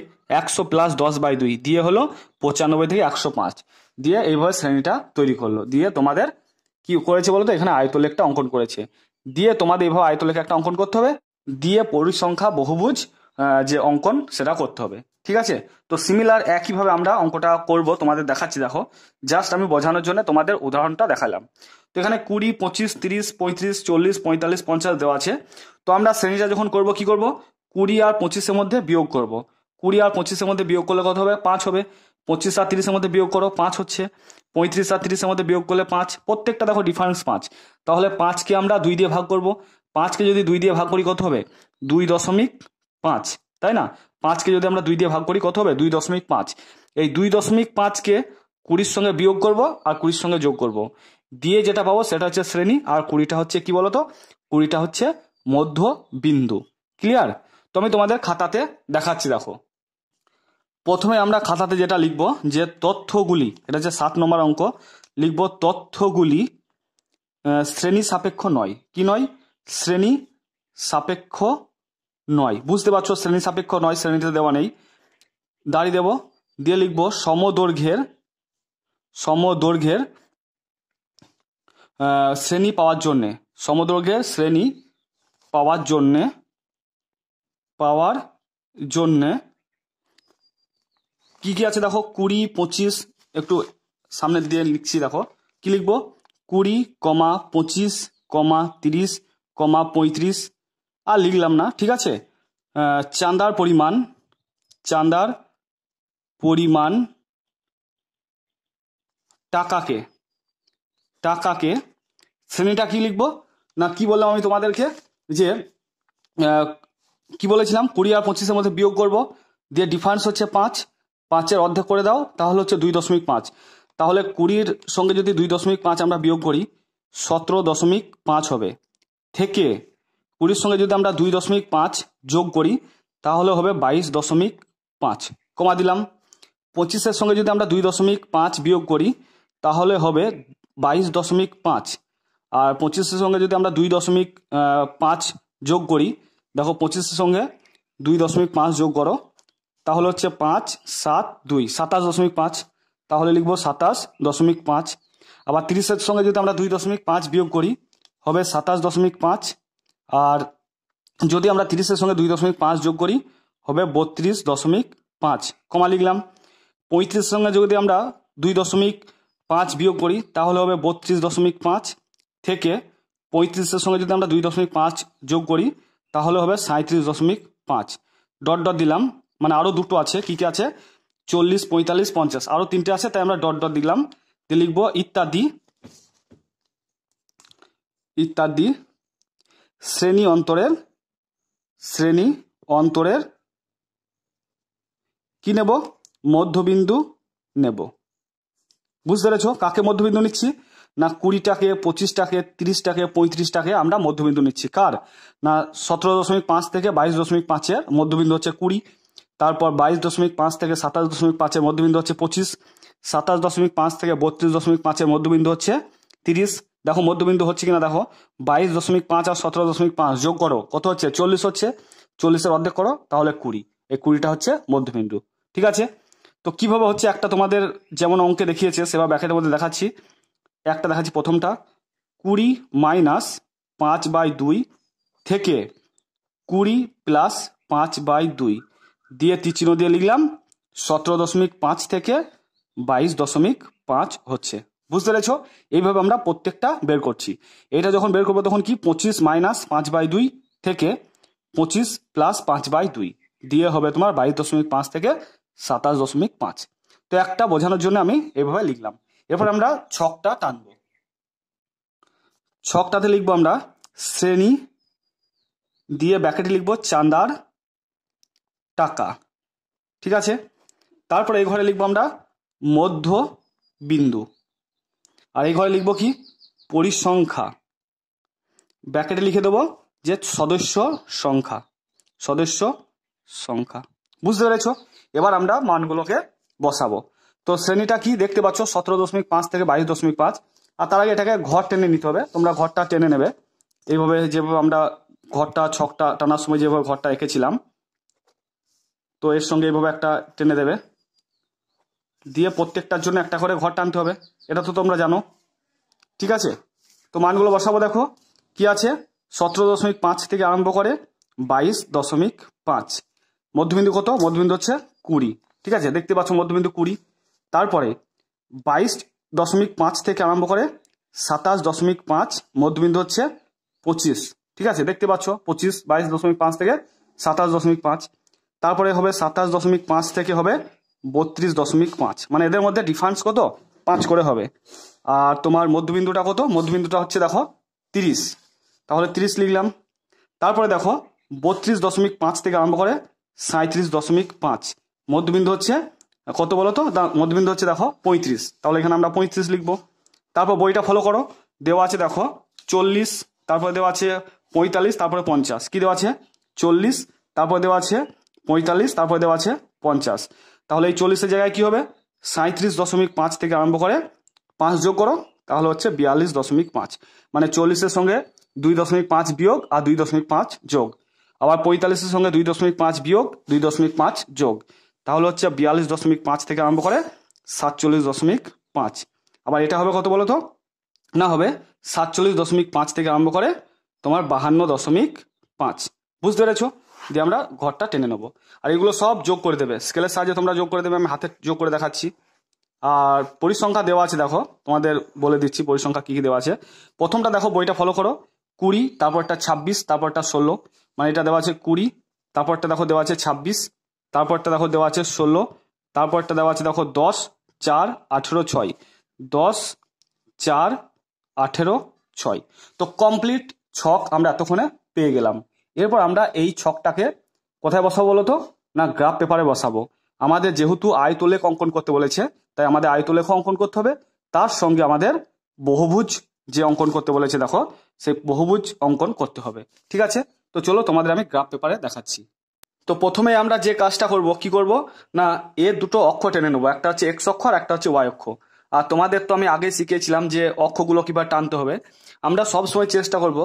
একশো প্লাস দশ বাই দুই দিয়ে হলো পঁচানব্বই থেকে একশো পাঁচ দিয়ে এইভাবে শ্রেণীটা তৈরি করলো দিয়ে তোমাদের কি করেছে বলতো এখানে আয়তলেখটা অঙ্কন করেছে দিয়ে তোমাদের এইভাবে আয়তলেখ একটা অঙ্কন করতে হবে দিয়ে পরিসংখ্যা বহুভুজ যে অঙ্কন সেটা করতে হবে ঠিক আছে তো সিমিলার একইভাবে আমরা অঙ্কটা করব তোমাদের দেখাচ্ছি দেখো জাস্ট আমি বোঝানোর জন্য তোমাদের উদাহরণটা দেখালাম তো এখানে কুড়ি পঁচিশ তিরিশ পঁয়ত্রিশ চল্লিশ পঁয়তাল্লিশ পঞ্চাশ দেওয়া আছে তো আমরা শ্রেণীটা যখন করব কি করব কুড়ি আর পঁচিশের মধ্যে বিয়োগ করব কুড়ি আর পঁচিশের মধ্যে বিয়োগ করলে কত হবে পাঁচ হবে পঁচিশ আর তিরিশের মধ্যে বিয়োগ করো পাঁচ হচ্ছে পঁয়ত্রিশ আর তিরিশের মধ্যে বিয়োগ করলে পাঁচ প্রত্যেকটা দেখো ডিফারেন্স পাঁচ তাহলে পাঁচকে আমরা দুই দিয়ে ভাগ করব পাঁচকে যদি দুই দিয়ে ভাগ করি কত হবে দুই দশমিক পাঁচ তাই না পাঁচকে যদি আমরা দুই দিয়ে ভাগ করি কত হবে দুই দশমিক পাঁচ এই দুই দশমিক পাঁচকে কুড়ির সঙ্গে বিয়োগ করব আর কুড়ির সঙ্গে যোগ করব দিয়ে যেটা পাবো সেটা হচ্ছে শ্রেণী আর কুড়িটা হচ্ছে কি বলতো কুড়িটা হচ্ছে মধ্য বিন্দু ক্লিয়ার তো আমি তোমাদের খাতাতে দেখাচ্ছি দেখো প্রথমে আমরা খাতাতে যেটা লিখব যে তথ্যগুলি এটা যে সাত নম্বর অঙ্ক লিখব তথ্যগুলি শ্রেণী সাপেক্ষ নয় কি নয় শ্রেণী সাপেক্ষ নয় বুঝতে পারছো শ্রেণী সাপেক্ষ নয় শ্রেণীতে দেওয়া নেই দাঁড়িয়ে দেব দিয়ে লিখব সমদৈর্ঘ্যের সমদৈর্ঘ্যের শ্রেণী পাওয়ার জন্যে সমদৈর্ঘ্যের শ্রেণী পাওয়ার জন্যে পাওয়ার জন্যে কি কি আছে দেখো কুড়ি পঁচিশ একটু সামনের দিয়ে লিখছি দেখো কি লিখবো কুড়ি কমা পঁচিশ কমা তিরিশ কমা পঁয়ত্রিশ আর লিখলাম না ঠিক আছে চান্দার পরিমাণ চান্দার পরিমাণ টাকাকে টাকাকে শ্রেণীটা কি লিখবো না কি বললাম আমি তোমাদেরকে যে কি বলেছিলাম কুড়ি আর পঁচিশের মধ্যে বিয়োগ করব দিয়ে ডিফারেন্স হচ্ছে পাঁচ পাঁচের অর্ধেক করে দাও তাহলে হচ্ছে দুই দশমিক পাঁচ তাহলে কুড়ির সঙ্গে যদি দুই দশমিক পাঁচ আমরা বিয়োগ করি সতেরো দশমিক পাঁচ হবে থেকে কুড়ির সঙ্গে যদি আমরা দুই দশমিক পাঁচ যোগ করি তাহলে হবে বাইশ দশমিক পাঁচ কমা দিলাম পঁচিশের সঙ্গে যদি আমরা দুই দশমিক পাঁচ বিয়োগ করি তাহলে হবে বাইশ দশমিক পাঁচ আর পঁচিশের সঙ্গে যদি আমরা দুই দশমিক পাঁচ যোগ করি দেখো পঁচিশের সঙ্গে দুই দশমিক পাঁচ যোগ করো তাহলে হচ্ছে পাঁচ সাত দুই সাতাশ দশমিক পাঁচ তাহলে লিখবো সাতাশ দশমিক পাঁচ আবার তিরিশের সঙ্গে যদি আমরা দুই দশমিক পাঁচ বিয়োগ করি হবে সাতাশ দশমিক পাঁচ আর যদি আমরা তিরিশের সঙ্গে দুই দশমিক পাঁচ যোগ করি হবে বত্রিশ দশমিক পাঁচ কমা লিখলাম পঁয়ত্রিশের সঙ্গে যদি আমরা দুই দশমিক পাঁচ বিয়োগ করি তাহলে হবে বত্রিশ দশমিক পাঁচ থেকে পঁয়ত্রিশের সঙ্গে যদি আমরা দুই দশমিক পাঁচ যোগ করি তাহলে হবে সাঁত্রিশ দশমিক পাঁচ ডট ডট দিলাম মানে আরও দুটো আছে কী কী আছে চল্লিশ পঁয়তাল্লিশ পঞ্চাশ আরও তিনটে আছে তাই আমরা ডট ডট দিলাম দিয়ে লিখবো ইত্যাদি ইত্যাদি শ্রেণী অন্তরের শ্রেণী অন্তরের কি নেব মধ্যবিন্দু নেব বুঝতে পেরেছ কাকে মধ্যবিন্দু নিচ্ছি না কুড়িটাকে পঁচিশটাকে তিরিশটাকে পঁয়ত্রিশটাকে আমরা মধ্যবিন্দু নিচ্ছি কার না সতেরো দশমিক পাঁচ থেকে বাইশ দশমিক পাঁচের মধ্যবিন্দু হচ্ছে কুড়ি তারপর বাইশ দশমিক পাঁচ থেকে সাতাশ দশমিক পাঁচের মধ্যবিন্দু হচ্ছে পঁচিশ সাতাশ দশমিক পাঁচ থেকে বত্রিশ দশমিক পাঁচের মধ্যবিন্দু হচ্ছে তিরিশ দেখো মধ্যবিন্দু হচ্ছে কিনা দেখো বাইশ দশমিক পাঁচ আর সতেরো দশমিক পাঁচ যোগ করো কত হচ্ছে চল্লিশ হচ্ছে চল্লিশের অর্ধেক করো তাহলে কুড়ি এই কুড়িটা হচ্ছে মধ্যবিন্দু ঠিক আছে তো কিভাবে হচ্ছে একটা তোমাদের যেমন অঙ্কে দেখিয়েছে সেভাবে ব্যাখ্যাতে মধ্যে দেখাচ্ছি একটা দেখাচ্ছি প্রথমটা কুড়ি মাইনাস পাঁচ বাই দুই থেকে কুড়ি প্লাস পাঁচ বাই দুই দিয়ে তিচিহ্ন দিয়ে লিখলাম সতেরো দশমিক পাঁচ থেকে বাইশ দশমিক পাঁচ হচ্ছে বুঝতে পেরেছ এইভাবে আমরা প্রত্যেকটা বের করছি এটা যখন বের করবো তখন কি পঁচিশ মাইনাস পাঁচ বাই দুই থেকে পঁচিশ প্লাস পাঁচ বাই দুই দিয়ে হবে তোমার বাইশ দশমিক পাঁচ থেকে সাতাশ দশমিক পাঁচ তো একটা বোঝানোর জন্য আমি এভাবে লিখলাম এরপর আমরা ছকটা টানব ছকটাতে লিখবো আমরা শ্রেণী দিয়ে ব্যাকেটে লিখবো চান্দার টাকা ঠিক আছে তারপরে এই ঘরে লিখবো আমরা মধ্য বিন্দু আর এই ঘরে লিখবো কি পরিসংখ্যা ব্যাকেটে লিখে দেবো যে সদস্য সংখ্যা সদস্য সংখ্যা বুঝতে পেরেছ এবার আমরা মানগুলোকে বসাবো তো শ্রেণীটা কি দেখতে পাচ্ছ সতেরো দশমিক পাঁচ থেকে বাইশ দশমিক পাঁচ আর তার আগে এটাকে ঘর টেনে নিতে হবে তোমরা ঘরটা টেনে নেবে এইভাবে যেভাবে আমরা ঘরটা ছকটা টানার সময় যেভাবে ঘরটা এঁকেছিলাম তো এর সঙ্গে এইভাবে একটা টেনে দেবে দিয়ে প্রত্যেকটার জন্য একটা করে ঘর টানতে হবে এটা তো তোমরা জানো ঠিক আছে তো মানগুলো বসাবো দেখো কি আছে সতেরো দশমিক পাঁচ থেকে আরম্ভ করে বাইশ দশমিক পাঁচ মধ্যবিন্দু কত মধ্যবিন্দু হচ্ছে কুড়ি ঠিক আছে দেখতে পাচ্ছ মধ্যবিন্দু কুড়ি তারপরে বাইশ দশমিক পাঁচ থেকে আরম্ভ করে সাতাশ দশমিক পাঁচ মধ্যবিন্দু হচ্ছে পঁচিশ ঠিক আছে দেখতে পাচ্ছ পঁচিশ বাইশ দশমিক পাঁচ থেকে সাতাশ দশমিক পাঁচ তারপরে হবে সাতাশ দশমিক পাঁচ থেকে হবে বত্রিশ দশমিক পাঁচ মানে এদের মধ্যে ডিফারেন্স কত পাঁচ করে হবে আর তোমার মধ্যবিন্দুটা কত মধ্যবিন্দুটা হচ্ছে দেখো তিরিশ তাহলে তিরিশ লিখলাম তারপরে দেখো বত্রিশ দশমিক পাঁচ থেকে আরম্ভ করে সাঁত্রিশ দশমিক পাঁচ মধ্যবিন্দু হচ্ছে কত বলো তো মধ্যবিন্দু হচ্ছে দেখো পঁয়ত্রিশ তাহলে এখানে আমরা পঁয়ত্রিশ লিখবো তারপর বইটা ফলো করো দেওয়া আছে দেখো চল্লিশ তারপরে দেওয়া আছে পঁয়তাল্লিশ তারপরে পঞ্চাশ কী দেওয়া আছে চল্লিশ তারপর দেওয়া আছে পঁয়তাল্লিশ তারপরে দেওয়া আছে পঞ্চাশ তাহলে এই চল্লিশের জায়গায় কি হবে সাঁত্রিশ দশমিক পাঁচ থেকে আরম্ভ করে পাঁচ যোগ করো তাহলে হচ্ছে বিয়াল্লিশ দশমিক পাঁচ মানে চল্লিশের সঙ্গে দুই দশমিক পাঁচ বিয়োগ আর দুই দশমিক পাঁচ যোগ আবার পঁয়তাল্লিশের সঙ্গে দুই দশমিক পাঁচ বিয়োগ দুই দশমিক পাঁচ যোগ তাহলে হচ্ছে বিয়াল্লিশ দশমিক পাঁচ থেকে আরম্ভ করে সাতচল্লিশ দশমিক পাঁচ আবার এটা হবে কত বলো তো না হবে সাতচল্লিশ দশমিক পাঁচ থেকে আরম্ভ করে তোমার বাহান্ন দশমিক পাঁচ বুঝতে পেরেছো দিয়ে আমরা ঘরটা টেনে নেবো আর এগুলো সব যোগ করে দেবে স্কেলের সাহায্যে তোমরা যোগ করে দেবে আমি হাতে যোগ করে দেখাচ্ছি আর পরিসংখ্যা দেওয়া আছে দেখো তোমাদের বলে দিচ্ছি পরিসংখ্যা কী কী দেওয়া আছে প্রথমটা দেখো বইটা ফলো করো কুড়ি তারপরটা ছাব্বিশ তারপরটা ষোলো মানে এটা দেওয়া আছে কুড়ি তারপরটা দেখো দেওয়া আছে ছাব্বিশ তারপরটা দেখো দেওয়া আছে ষোলো তারপরটা দেওয়া আছে দেখো দশ চার আঠেরো ছয় দশ চার আঠেরো ছয় তো কমপ্লিট ছক আমরা এতক্ষণে পেয়ে গেলাম এরপর আমরা এই ছকটাকে কোথায় বসাবো বলো তো না গ্রাফ পেপারে বসাবো আমাদের যেহেতু আয়তলেখ অঙ্কন করতে বলেছে তাই আমাদের আয়তলেখ অঙ্কন করতে হবে তার সঙ্গে আমাদের বহুভুজ যে অঙ্কন করতে বলেছে দেখো সেই বহুভুজ অঙ্কন করতে হবে ঠিক আছে তো চলো তোমাদের আমি গ্রাফ পেপারে দেখাচ্ছি তো প্রথমে আমরা যে কাজটা করব কি করব না এ দুটো অক্ষ টেনে নেবো একটা হচ্ছে এক্স অক্ষ আর একটা হচ্ছে ওয়াই অক্ষ আর তোমাদের তো আমি আগে শিখিয়েছিলাম যে অক্ষগুলো কিভাবে টানতে হবে আমরা সব সময় চেষ্টা করব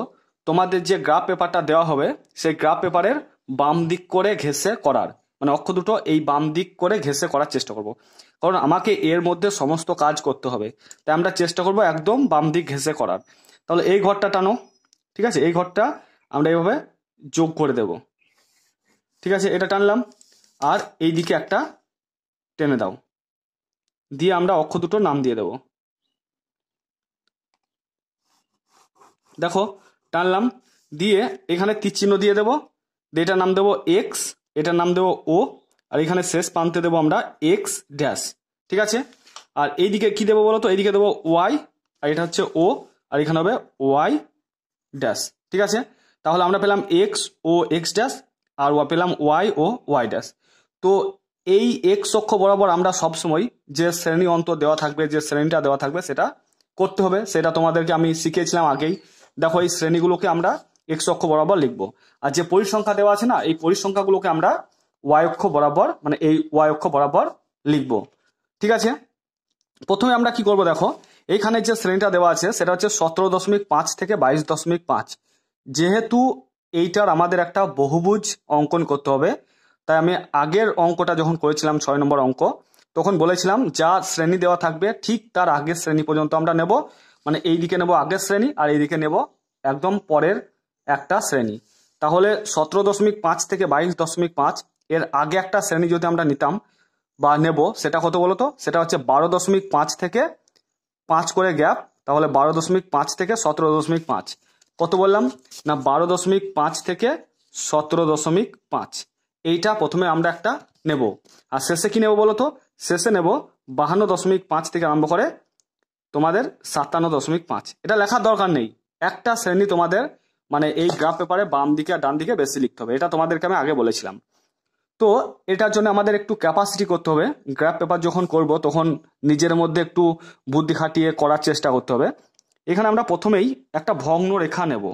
তোমাদের যে গ্রাফ পেপারটা দেওয়া হবে সেই গ্রাফ পেপারের বাম দিক করে ঘেসে করার মানে অক্ষ দুটো এই বাম দিক করে ঘেসে করার চেষ্টা করব। কারণ আমাকে এর মধ্যে সমস্ত কাজ করতে হবে তাই আমরা চেষ্টা করব একদম বাম দিক ঘেসে করার তাহলে এই ঘরটা টানো ঠিক আছে এই ঘরটা আমরা এইভাবে যোগ করে দেব ঠিক আছে এটা টানলাম আর এই দিকে একটা টেনে দাও দিয়ে আমরা অক্ষ দুটো নাম দিয়ে দেব দেখো টানলাম দিয়ে এখানে তীর দিয়ে দেবো এটার নাম দেবো এক্স এটার নাম দেবো ও আর এখানে শেষ প্রান্তে দেবো আমরা এক্স ড্যাশ ঠিক আছে আর এইদিকে কি দেবো বলো তো এইদিকে দেবো ওয়াই আর এটা হচ্ছে ও আর এখানে হবে ওয়াই ড্যাশ ঠিক আছে তাহলে আমরা পেলাম এক্স ও এক্স ড্যাশ আর ওয়া পেলাম ওয়াই ও ওয়াই ড্যাশ তো এই এক্স অক্ষ বরাবর আমরা সবসময় যে শ্রেণী অন্ত দেওয়া থাকবে যে শ্রেণীটা দেওয়া থাকবে সেটা করতে হবে সেটা তোমাদেরকে আমি শিখিয়েছিলাম আগেই দেখো এই শ্রেণীগুলোকে আমরা এক্স অক্ষ বরাবর লিখব আর যে পরিসংখ্যা দেওয়া আছে না এই পরিসংখ্যাগুলোকে আমরা ওয়াই অক্ষ বরাবর মানে এই ওয়াই অক্ষ বরাবর লিখব ঠিক আছে প্রথমে আমরা কি করব দেখো এইখানে যে শ্রেণীটা দেওয়া আছে সেটা হচ্ছে সতেরো দশমিক পাঁচ থেকে বাইশ দশমিক পাঁচ যেহেতু এইটার আমাদের একটা বহুভুজ অঙ্কন করতে হবে তাই আমি আগের অঙ্কটা যখন করেছিলাম ছয় নম্বর অঙ্ক তখন বলেছিলাম যা শ্রেণী দেওয়া থাকবে ঠিক তার আগের শ্রেণী পর্যন্ত আমরা নেব মানে এই দিকে নেব আগের শ্রেণী আর এই দিকে নেব একদম পরের একটা শ্রেণী তাহলে সতেরো দশমিক পাঁচ থেকে বাইশ দশমিক পাঁচ এর আগে একটা শ্রেণী যদি আমরা নিতাম বা নেব সেটা কত বলো তো সেটা হচ্ছে বারো দশমিক পাঁচ থেকে পাঁচ করে গ্যাপ তাহলে বারো দশমিক পাঁচ থেকে সতেরো দশমিক পাঁচ কত বললাম না বারো দশমিক পাঁচ থেকে সতেরো দশমিক পাঁচ এইটা প্রথমে আমরা একটা নেব আর শেষে কি নেব বলতো শেষে নেব বাহান্ন দশমিক পাঁচ থেকে আরম্ভ করে তোমাদের সাতান্ন দশমিক পাঁচ এটা লেখার দরকার নেই একটা শ্রেণী তোমাদের মানে এই গ্রাফ পেপারে বাম দিকে আর ডান দিকে বেশি লিখতে হবে এটা তোমাদেরকে আমি আগে বলেছিলাম তো এটার জন্য আমাদের একটু ক্যাপাসিটি করতে হবে গ্রাফ পেপার যখন করব তখন নিজের মধ্যে একটু বুদ্ধি খাটিয়ে করার চেষ্টা করতে হবে এখানে আমরা প্রথমেই একটা ভগ্ন রেখা নেব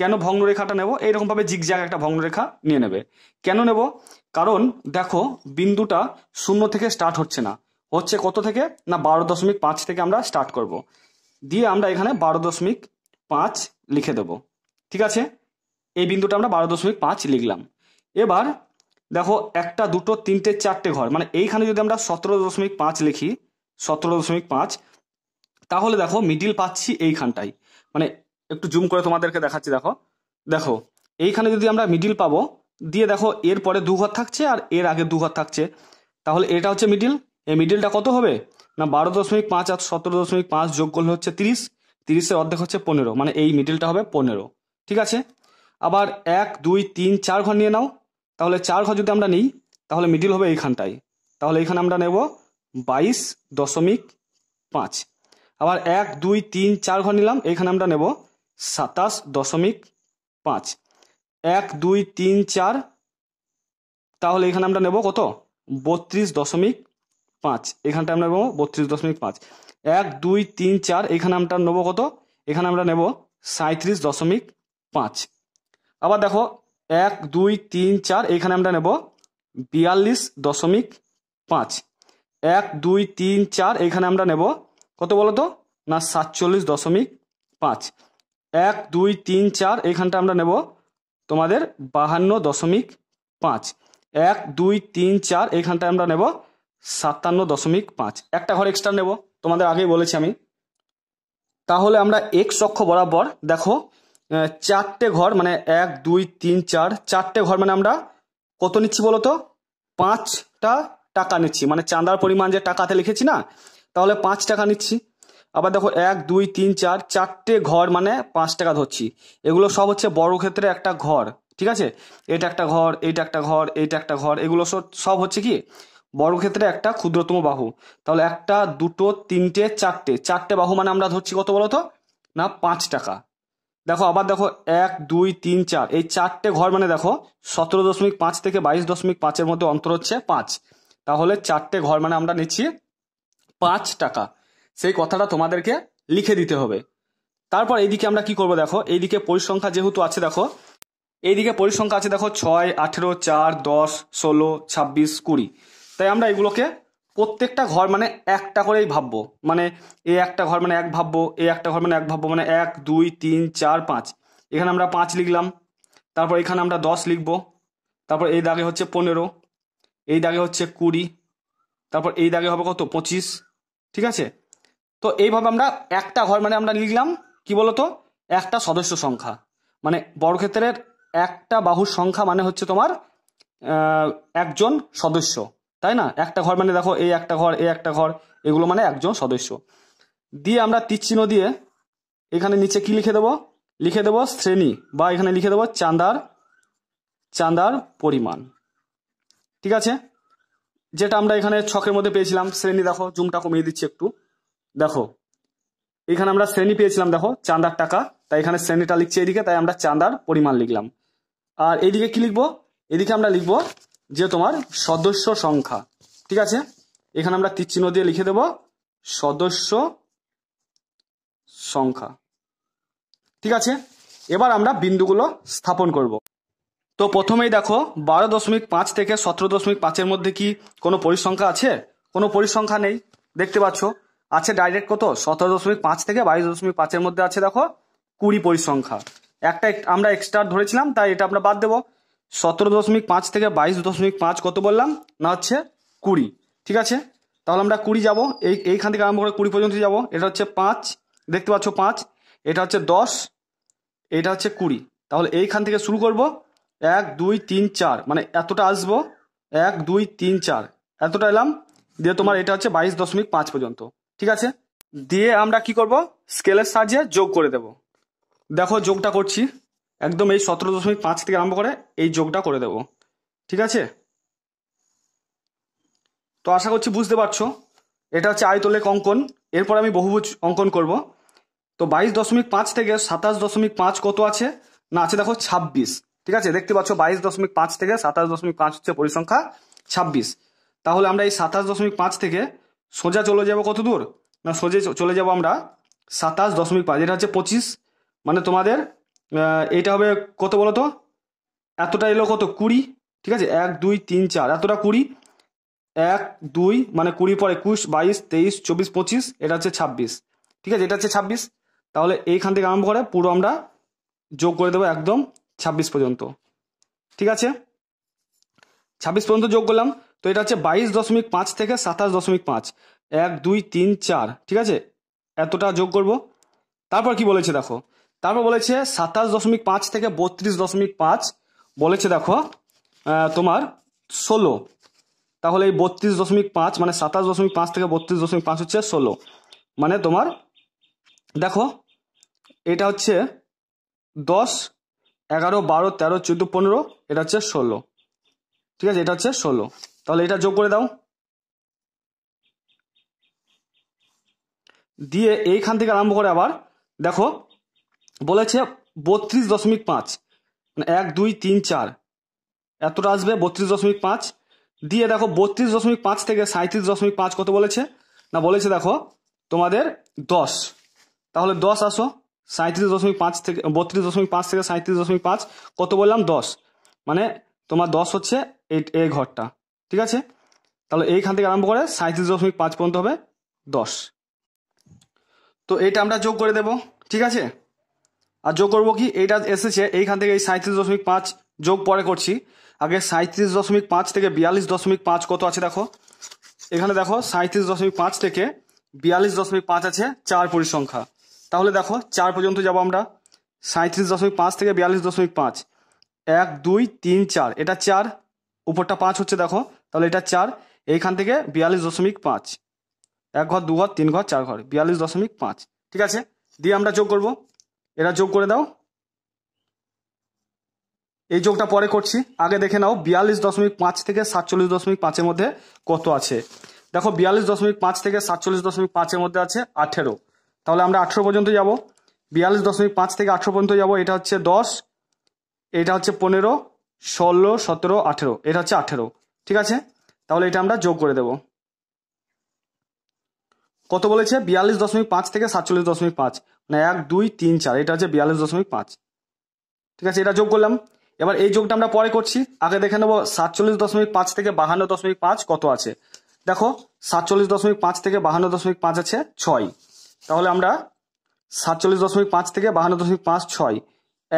কেন ভগ্ন রেখাটা নেব এইরকমভাবে জিগজ্যাগ একটা ভগ্ন রেখা নিয়ে নেবে কেন নেব কারণ দেখো বিন্দুটা শূন্য থেকে স্টার্ট হচ্ছে না হচ্ছে কত থেকে না বারো দশমিক পাঁচ থেকে আমরা স্টার্ট করব দিয়ে আমরা এখানে বারো দশমিক পাঁচ লিখে দেব ঠিক আছে এই বিন্দুটা আমরা বারো দশমিক পাঁচ লিখলাম এবার দেখো একটা দুটো তিনটে চারটে ঘর মানে এইখানে যদি আমরা সতেরো দশমিক পাঁচ লিখি সতেরো দশমিক পাঁচ তাহলে দেখো মিডিল পাচ্ছি এইখানটাই মানে একটু জুম করে তোমাদেরকে দেখাচ্ছি দেখো দেখো এইখানে যদি আমরা মিডিল পাবো দিয়ে দেখো এর পরে দু ঘর থাকছে আর এর আগে দু ঘর থাকছে তাহলে এটা হচ্ছে মিডিল এই মিডিলটা কত হবে না বারো দশমিক পাঁচ আর সতেরো দশমিক পাঁচ যোগ করলে হচ্ছে তিরিশ তিরিশের অর্ধেক হচ্ছে পনেরো মানে এই মিডিলটা হবে পনেরো ঠিক আছে আবার এক দুই তিন চার ঘর নিয়ে নাও তাহলে চার ঘর যদি আমরা নিই তাহলে মিডিল হবে এইখানটাই তাহলে এইখানে আমরা নেব বাইশ দশমিক পাঁচ আবার এক দুই তিন চার ঘর নিলাম এইখানে আমরা নেব সাতাশ দশমিক পাঁচ এক দুই তিন চার তাহলে এখানে আমরা নেব কত বত্রিশ দশমিক পাঁচ এখানটা আমরা নেবো বত্রিশ দশমিক পাঁচ এক দুই তিন চার এখানে আমরা নেবো কত এখানে আমরা নেব সাঁত্রিশ দশমিক পাঁচ আবার দেখো এক দুই তিন চার এখানে আমরা নেব বিয়াল্লিশ দশমিক পাঁচ এক দুই তিন চার এখানে আমরা নেব কত বলো তো না সাতচল্লিশ দশমিক পাঁচ এক দুই তিন চার এখানটা আমরা নেব তোমাদের বাহান্ন দশমিক পাঁচ এক দুই তিন চার এখানটা আমরা নেব সাতান্ন দশমিক পাঁচ একটা ঘর এক্সট্রা নেব তোমাদের আগেই বলেছি আমি তাহলে আমরা এক্স অক্ষ বরাবর দেখো চারটে ঘর মানে এক দুই তিন চার চারটে ঘর মানে আমরা কত নিচ্ছি বলতো পাঁচটা টাকা নিচ্ছি মানে চাঁদার পরিমাণ যে টাকাতে লিখেছি না তাহলে পাঁচ টাকা নিচ্ছি আবার দেখো এক দুই তিন চার চারটে ঘর মানে পাঁচ টাকা ধরছি এগুলো সব হচ্ছে ক্ষেত্রে একটা ঘর ঠিক আছে এটা একটা ঘর এইটা একটা ঘর এইটা একটা ঘর এগুলো সব হচ্ছে কি বর্গক্ষেত্রে একটা ক্ষুদ্রতম বাহু তাহলে একটা দুটো তিনটে চারটে চারটে বাহু মানে আমরা ধরছি কত বলো তো না পাঁচ টাকা দেখো আবার দেখো এক দুই তিন চার এই চারটে ঘর মানে দেখো সতেরো দশমিক পাঁচ থেকে বাইশ দশমিক পাঁচের মধ্যে অন্তর হচ্ছে পাঁচ তাহলে চারটে ঘর মানে আমরা নিচ্ছি পাঁচ টাকা সেই কথাটা তোমাদেরকে লিখে দিতে হবে তারপর এইদিকে আমরা কি করব দেখো এইদিকে পরিসংখ্যা যেহেতু আছে দেখো এইদিকে পরিসংখ্যা আছে দেখো ছয় আঠেরো চার দশ ষোলো ছাব্বিশ কুড়ি তাই আমরা এগুলোকে প্রত্যেকটা ঘর মানে একটা করেই ভাববো মানে এ একটা ঘর মানে এক ভাববো এ একটা ঘর মানে এক ভাববো মানে এক দুই তিন চার পাঁচ এখানে আমরা পাঁচ লিখলাম তারপর এখানে আমরা দশ লিখব তারপর এই দাগে হচ্ছে পনেরো এই দাগে হচ্ছে কুড়ি তারপর এই দাগে হবে কত পঁচিশ ঠিক আছে তো এইভাবে আমরা একটা ঘর মানে আমরা লিখলাম কি বলতো একটা সদস্য সংখ্যা মানে বড়ক্ষেত্রের একটা বাহুর সংখ্যা মানে হচ্ছে তোমার একজন সদস্য তাই না একটা ঘর মানে দেখো এই একটা ঘর এই একটা ঘর এগুলো মানে একজন সদস্য দিয়ে আমরা তীরচিহ্ন দিয়ে এখানে নিচে কি লিখে দেবো লিখে দেবো শ্রেণী বা এখানে লিখে দেবো চাঁদার চাঁদার পরিমাণ ঠিক আছে যেটা আমরা এখানে ছকের মধ্যে পেয়েছিলাম শ্রেণী দেখো জুমটা কমিয়ে দিচ্ছি একটু দেখো এখানে আমরা শ্রেণী পেয়েছিলাম দেখো চাঁদার টাকা তাই এখানে শ্রেণীটা লিখছি এদিকে তাই আমরা চাঁদার পরিমাণ লিখলাম আর এদিকে কি লিখবো এদিকে আমরা লিখবো যে তোমার সদস্য সংখ্যা ঠিক আছে এখানে আমরা তীরচিহ্ন দিয়ে লিখে দেব সদস্য সংখ্যা ঠিক আছে এবার আমরা বিন্দুগুলো স্থাপন করব তো প্রথমেই দেখো বারো দশমিক পাঁচ থেকে সতেরো দশমিক পাঁচের মধ্যে কি কোনো পরিসংখ্যা আছে কোনো পরিসংখ্যা নেই দেখতে পাচ্ছ আছে ডাইরেক্ট কত সতেরো দশমিক পাঁচ থেকে বাইশ দশমিক পাঁচের মধ্যে আছে দেখো কুড়ি পরিসংখ্যা একটা আমরা এক্সট্রা ধরেছিলাম তাই এটা আমরা বাদ দেবো সতেরো দশমিক পাঁচ থেকে বাইশ দশমিক পাঁচ কত বললাম না হচ্ছে কুড়ি ঠিক আছে তাহলে আমরা কুড়ি যাব এই এইখান থেকে আরম্ভ করে কুড়ি পর্যন্ত যাব এটা হচ্ছে পাঁচ দেখতে পাচ্ছ পাঁচ এটা হচ্ছে দশ এটা হচ্ছে কুড়ি তাহলে এইখান থেকে শুরু করব এক দুই তিন চার মানে এতটা আসব এক দুই তিন চার এতটা এলাম দিয়ে তোমার এটা হচ্ছে বাইশ দশমিক পাঁচ পর্যন্ত ঠিক আছে দিয়ে আমরা কি করব স্কেলের সাহায্যে যোগ করে দেব দেখো যোগটা করছি একদম এই সতেরো দশমিক পাঁচ থেকে আরম্ভ করে এই যোগটা করে দেব ঠিক আছে তো আশা করছি বুঝতে পারছো এটা হচ্ছে আয়তলেক অঙ্কন এরপর আমি বহুভুজ অঙ্কন করব তো বাইশ দশমিক পাঁচ থেকে সাতাশ দশমিক পাঁচ কত আছে না আছে দেখো ছাব্বিশ ঠিক আছে দেখতে পাচ্ছ বাইশ দশমিক পাঁচ থেকে সাতাশ দশমিক পাঁচ হচ্ছে পরিসংখ্যা ছাব্বিশ তাহলে আমরা এই সাতাশ দশমিক পাঁচ থেকে সোজা চলে যাব কত দূর না সোজা চলে যাব আমরা সাতাশ দশমিক পাঁচ এটা হচ্ছে পঁচিশ মানে তোমাদের এটা হবে কত বলো তো এতটা এলো কত কুড়ি ঠিক আছে এক দুই তিন চার এতটা কুড়ি এক দুই মানে কুড়ি পর একুশ বাইশ তেইশ চব্বিশ পঁচিশ এটা হচ্ছে ছাব্বিশ ঠিক আছে এটা হচ্ছে ছাব্বিশ তাহলে এইখান থেকে আরম্ভ করে পুরো আমরা যোগ করে দেবো একদম ছাব্বিশ পর্যন্ত ঠিক আছে ছাব্বিশ পর্যন্ত যোগ করলাম তো এটা হচ্ছে বাইশ দশমিক পাঁচ থেকে সাতাশ দশমিক পাঁচ এক দুই তিন চার ঠিক আছে এতটা যোগ করব তারপর কি বলেছে দেখো তারপর বলেছে সাতাশ দশমিক পাঁচ থেকে বত্রিশ দশমিক পাঁচ বলেছে দেখো তোমার ষোলো তাহলে এই বত্রিশ দশমিক পাঁচ মানে সাতাশ দশমিক পাঁচ থেকে বত্রিশ দশমিক পাঁচ হচ্ছে ষোলো মানে তোমার দেখো এটা হচ্ছে দশ এগারো বারো তেরো চোদ্দো পনেরো এটা হচ্ছে ষোলো ঠিক আছে এটা হচ্ছে ষোলো তাহলে এটা যোগ করে দাও দিয়ে এইখান থেকে আরম্ভ করে আবার দেখো বলেছে বত্রিশ দশমিক পাঁচ মানে এক দুই তিন চার এতটা আসবে বত্রিশ দশমিক পাঁচ দিয়ে দেখো বত্রিশ দশমিক পাঁচ থেকে সাঁত্রিশ দশমিক পাঁচ কত বলেছে না বলেছে দেখো তোমাদের দশ তাহলে দশ আসো সাঁত্রিশ দশমিক পাঁচ থেকে বত্রিশ দশমিক পাঁচ থেকে সাঁত্রিশ দশমিক পাঁচ কত বললাম দশ মানে তোমার দশ হচ্ছে এই এই ঘরটা ঠিক আছে তাহলে এইখান থেকে আরম্ভ করে সাঁত্রিশ দশমিক পাঁচ পর্যন্ত হবে দশ তো এটা আমরা যোগ করে দেব ঠিক আছে আর যোগ করবো কি এইটা এসেছে এইখান থেকে এই সাঁত্রিশ দশমিক পাঁচ যোগ পরে করছি আগে সাঁত্রিশ দশমিক পাঁচ থেকে বিয়াল্লিশ দশমিক পাঁচ কত আছে দেখো এখানে দেখো সাঁত্রিশ দশমিক পাঁচ থেকে বিয়াল্লিশ দশমিক পাঁচ আছে চার পরিসংখ্যা তাহলে দেখো চার পর্যন্ত যাবো আমরা সাঁত্রিশ দশমিক পাঁচ থেকে বিয়াল্লিশ দশমিক পাঁচ এক দুই তিন চার এটা চার উপরটা পাঁচ হচ্ছে দেখো তাহলে এটা চার এইখান থেকে বিয়াল্লিশ দশমিক পাঁচ এক ঘর দু ঘর তিন ঘর চার ঘর বিয়াল্লিশ দশমিক পাঁচ ঠিক আছে দিয়ে আমরা যোগ করবো এরা যোগ করে দাও এই যোগটা পরে করছি আগে দেখে নাও বিয়াল্লিশ দশমিক পাঁচ থেকে সাতচল্লিশ দশমিক পাঁচের মধ্যে কত আছে দেখো বিয়াল্লিশ দশমিক পাঁচ থেকে সাতচল্লিশ দশমিক পাঁচের মধ্যে আছে আঠেরো তাহলে আমরা আঠেরো পর্যন্ত যাব বিয়াল্লিশ দশমিক পাঁচ থেকে আঠেরো পর্যন্ত যাব এটা হচ্ছে দশ এটা হচ্ছে পনেরো ষোলো সতেরো আঠেরো এটা হচ্ছে আঠেরো ঠিক আছে তাহলে এটা আমরা যোগ করে দেব কত বলেছে বিয়াল্লিশ দশমিক পাঁচ থেকে সাতচল্লিশ দশমিক পাঁচ না এক দুই তিন চার এটা হচ্ছে বিয়াল্লিশ দশমিক পাঁচ ঠিক আছে এটা যোগ করলাম এবার এই যোগটা আমরা পরে করছি আগে দেখে নেবো সাতচল্লিশ দশমিক পাঁচ থেকে বাহান্ন দশমিক পাঁচ কত আছে দেখো সাতচল্লিশ দশমিক পাঁচ থেকে বাহান্ন দশমিক পাঁচ আছে ছয় তাহলে আমরা সাতচল্লিশ দশমিক পাঁচ থেকে বাহান্ন দশমিক পাঁচ ছয়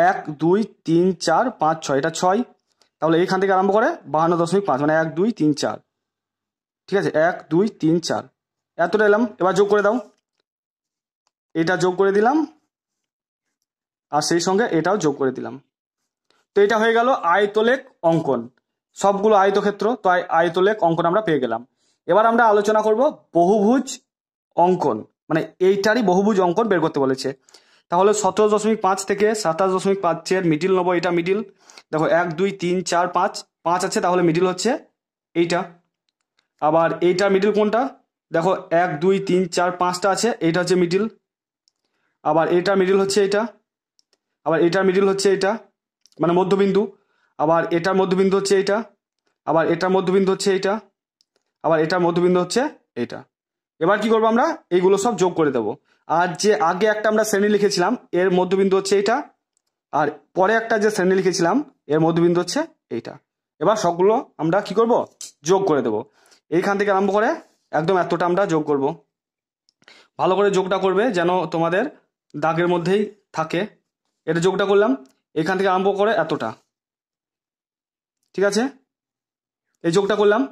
এক দুই তিন চার পাঁচ ছয় এটা ছয় তাহলে এইখান থেকে আরম্ভ করে বাহান্ন দশমিক পাঁচ মানে এক দুই তিন চার ঠিক আছে এক দুই তিন চার এতটা এলাম এবার যোগ করে দাও এটা যোগ করে দিলাম আর সেই সঙ্গে এটাও যোগ করে দিলাম তো এটা হয়ে গেল আয়তলেক অঙ্কন সবগুলো আয়তক্ষেত্র তো আয়তলেক অঙ্কন আমরা পেয়ে গেলাম এবার আমরা আলোচনা করব বহুভুজ অঙ্কন মানে এইটারই বহুভুজ অঙ্কন বের করতে বলেছে তাহলে সতেরো দশমিক পাঁচ থেকে সাতাশ দশমিক পাঁচের মিডিল নেবো এটা মিডিল দেখো এক দুই তিন চার পাঁচ পাঁচ আছে তাহলে মিডিল হচ্ছে এইটা আবার এইটা মিডিল কোনটা দেখো এক দুই তিন চার পাঁচটা আছে এইটা হচ্ছে মিডিল আবার এটা মিডিল হচ্ছে এটা আবার এটা মিডিল হচ্ছে এটা মানে মধ্যবিন্দু আবার এটার মধ্যবিন্দু হচ্ছে এটা আবার এটার মধ্যবিন্দু হচ্ছে এটা আবার এটার মধ্যবিন্দু হচ্ছে এটা এবার কি করবো আমরা এইগুলো সব যোগ করে দেব আর যে আগে একটা আমরা শ্রেণী লিখেছিলাম এর মধ্যবিন্দু হচ্ছে এটা আর পরে একটা যে শ্রেণী লিখেছিলাম এর মধ্যবিন্দু হচ্ছে এইটা এবার সবগুলো আমরা কি করব যোগ করে দেব এইখান থেকে আরম্ভ করে একদম এতটা আমরা যোগ করব ভালো করে যোগটা করবে যেন তোমাদের দাগের মধ্যেই থাকে এটা যোগটা করলাম এখান থেকে আরম্ভ করে এতটা ঠিক আছে এই যোগটা করলাম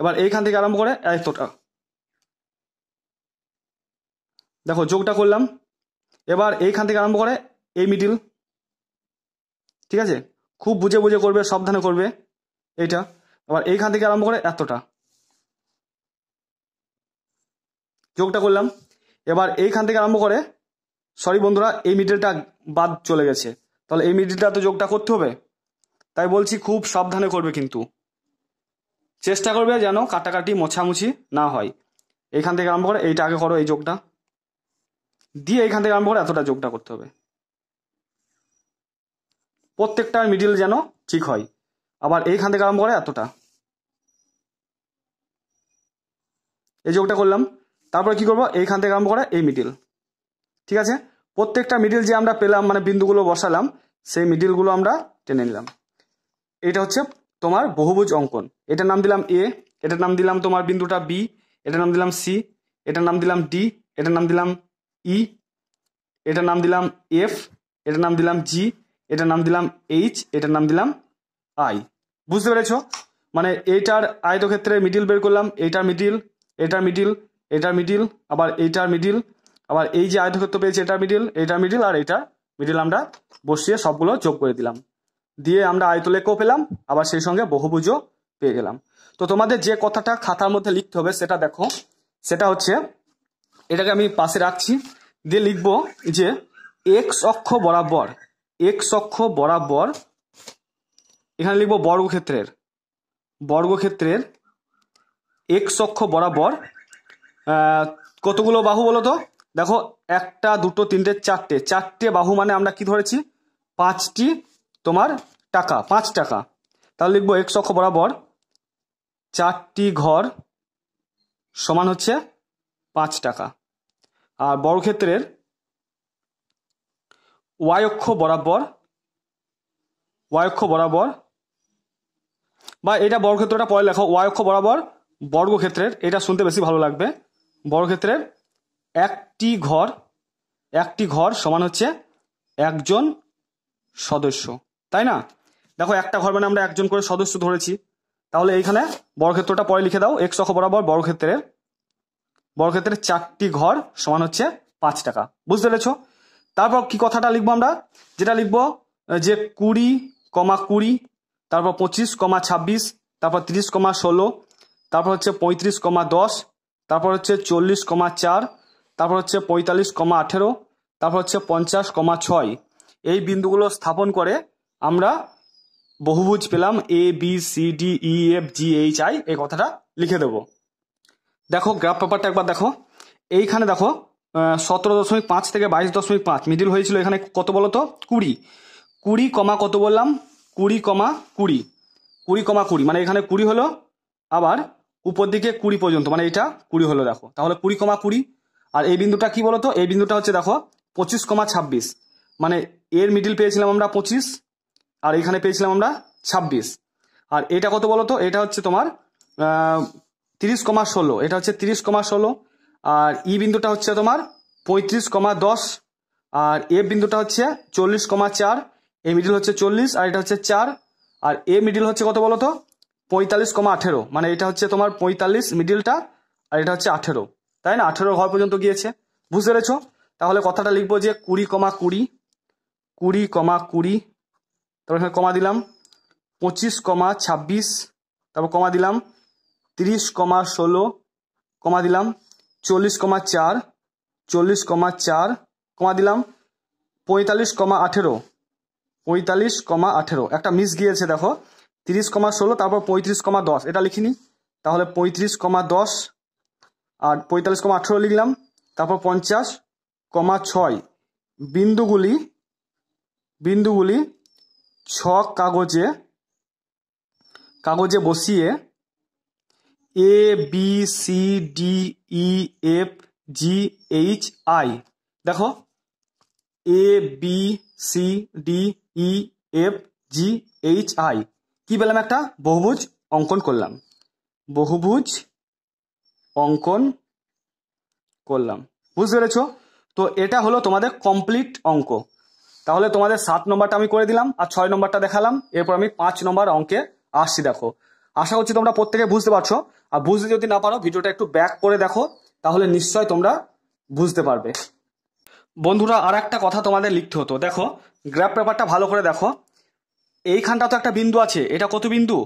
এবার এইখান থেকে আরম্ভ করে এতটা দেখো যোগটা করলাম এবার এইখান থেকে আরম্ভ করে এই মিডিল ঠিক আছে খুব বুঝে বুঝে করবে সাবধানে করবে এইটা এবার এইখান থেকে আরম্ভ করে এতটা যোগটা করলাম এবার এইখান থেকে আরম্ভ করে সরি বন্ধুরা এই মিডিলটা বাদ চলে গেছে তাহলে এই মিডিলটা তো যোগটা করতে হবে তাই বলছি খুব সাবধানে করবে কিন্তু চেষ্টা করবে যেন কাটাকাটি মোছামুছি না হয় এইখান থেকে আরম্ভ করে এইটা আগে করো এই যোগটা দিয়ে এইখান থেকে আরম্ভ করে এতটা যোগটা করতে হবে প্রত্যেকটা মিডিল যেন ঠিক হয় আবার এইখান থেকে আরম্ভ করে এতটা এই যোগটা করলাম তারপরে কি করবো এইখান থেকে আরম্ভ করে এই মিডিল ঠিক আছে প্রত্যেকটা মিডিল যে আমরা পেলাম মানে বিন্দুগুলো বসালাম সেই মিডিলগুলো আমরা টেনে নিলাম এটা হচ্ছে তোমার বহুভুজ অঙ্কন এটার নাম দিলাম এ এটার নাম দিলাম তোমার বিন্দুটা বি এটার নাম দিলাম সি এটার নাম দিলাম ডি এটার নাম দিলাম ই e, এটার নাম দিলাম এফ এটার নাম দিলাম জি এটার নাম দিলাম এইচ এটার নাম দিলাম আই বুঝতে পেরেছ মানে এইটার আয়তক্ষেত্রে মিডিল বের করলাম এইটার মিডিল এটার মিডিল এটার মিডিল আবার এইটার মিডিল আবার এই যে আয়তক্ষেত্র পেয়েছি এটা মিডিল এটা মিডিল আর এটা মিডিল আমরা বসিয়ে সবগুলো যোগ করে দিলাম দিয়ে আমরা আয়তলেখও পেলাম আবার সেই সঙ্গে বহুভুজও পেয়ে গেলাম তো তোমাদের যে কথাটা খাতার মধ্যে লিখতে হবে সেটা দেখো সেটা হচ্ছে এটাকে আমি পাশে রাখছি দিয়ে লিখবো যে এক্স অক্ষ বরাবর এক্স অক্ষ বরাবর এখানে লিখবো বর্গক্ষেত্রের বর্গক্ষেত্রের এক্স অক্ষ বরাবর কতগুলো বাহু বলো তো দেখো একটা দুটো তিনটে চারটে চারটে বাহু মানে আমরা কি ধরেছি পাঁচটি তোমার টাকা পাঁচ টাকা তাহলে লিখবো এক অক্ষ বরাবর চারটি ঘর সমান হচ্ছে পাঁচ টাকা আর বর্গক্ষেত্রের ওয়াই অক্ষ বরাবর ওয়াই অক্ষ বরাবর বা এটা বর্গক্ষেত্রটা পরে লেখো ওয়াই অক্ষ বরাবর বর্গক্ষেত্রের এটা শুনতে বেশি ভালো লাগবে বর্গক্ষেত্রের একটি ঘর একটি ঘর সমান হচ্ছে একজন সদস্য তাই না দেখো একটা ঘর মানে আমরা একজন করে সদস্য ধরেছি তাহলে এইখানে বর্গক্ষেত্রটা পরে লিখে দাও এক্স অক্ষ বরাবর বর্গক্ষেত্রের বর্গক্ষেত্রের চারটি ঘর সমান হচ্ছে পাঁচ টাকা বুঝতে পেরেছ তারপর কি কথাটা লিখবো আমরা যেটা লিখবো যে কুড়ি কমা কুড়ি তারপর পঁচিশ কমা ছাব্বিশ তারপর তিরিশ কমা ষোলো তারপর হচ্ছে পঁয়ত্রিশ কমা দশ তারপর হচ্ছে চল্লিশ কমা চার তারপর হচ্ছে পঁয়তাল্লিশ কমা আঠেরো তারপর হচ্ছে পঞ্চাশ কমা ছয় এই বিন্দুগুলো স্থাপন করে আমরা বহুভুজ পেলাম A B C D E F G H I এই কথাটা লিখে দেব দেখো গ্রাফ পেপারটা একবার দেখো এইখানে দেখো সতেরো দশমিক পাঁচ থেকে বাইশ দশমিক পাঁচ মিডিল হয়েছিল এখানে কত বলো তো কুড়ি কুড়ি কমা কত বললাম কুড়ি কমা কুড়ি কুড়ি কমা কুড়ি মানে এখানে কুড়ি হলো আবার উপর দিকে কুড়ি পর্যন্ত মানে এটা কুড়ি হলো দেখো তাহলে কুড়ি কমা কুড়ি আর এই বিন্দুটা কি বলতো এই বিন্দুটা হচ্ছে দেখো পঁচিশ কমা ছাব্বিশ মানে এর মিডিল পেয়েছিলাম আমরা পঁচিশ আর এখানে পেয়েছিলাম আমরা ছাব্বিশ আর এটা কত বলতো এটা হচ্ছে তোমার তিরিশ কমা ষোলো এটা হচ্ছে তিরিশ কমা ষোলো আর ই বিন্দুটা হচ্ছে তোমার পঁয়ত্রিশ কমা দশ আর এ বিন্দুটা হচ্ছে চল্লিশ কমা চার এ মিডিল হচ্ছে চল্লিশ আর এটা হচ্ছে চার আর এ মিডিল হচ্ছে কত বলতো পঁয়তাল্লিশ কমা আঠেরো মানে এটা হচ্ছে তোমার পঁয়তাল্লিশ মিডিলটা আর এটা হচ্ছে আঠেরো তাই না আঠেরো ঘর পর্যন্ত গিয়েছে বুঝতে পেরেছ তাহলে কথাটা লিখবো যে কুড়ি কমা কুড়ি কুড়ি কমা কুড়ি তারপর এখানে কমা দিলাম পঁচিশ কমা ছাব্বিশ তারপর কমা দিলাম তিরিশ কমা ষোলো কমা দিলাম চল্লিশ কমা চার চল্লিশ কমা চার কমা দিলাম পঁয়তাল্লিশ কমা আঠেরো পঁয়তাল্লিশ কমা আঠেরো একটা মিস গিয়েছে দেখো তিরিশ কমা ষোলো তারপর পঁয়ত্রিশ কমা দশ এটা লিখিনি তাহলে পঁয়ত্রিশ কমা দশ আর পঁয়তাল্লিশ কমা আঠেরো লিখলাম তারপর পঞ্চাশ কমা ছয় বিন্দুগুলি বিন্দুগুলি ছক কাগজে কাগজে বসিয়ে A B C D E F G H I দেখো A B C D E F G H I কি পেলাম একটা বহুভুজ অঙ্কন করলাম বহুভুজ অঙ্কন করলাম বুঝতে পেরেছ তো এটা হলো তোমাদের কমপ্লিট অঙ্ক তাহলে তোমাদের সাত নম্বরটা আমি করে দিলাম আর ছয় নম্বরটা দেখালাম এরপর আমি পাঁচ নম্বর অঙ্কে আসছি দেখো আশা করছি তোমরা প্রত্যেকে বুঝতে পারছো আর বুঝতে যদি না পারো ভিডিওটা একটু ব্যাক করে দেখো তাহলে নিশ্চয় তোমরা বুঝতে পারবে বন্ধুরা আর একটা কথা তোমাদের লিখতে হতো দেখো গ্র্যাপ পেপারটা ভালো করে দেখো এইখানটা তো একটা বিন্দু আছে এটা কত বিন্দু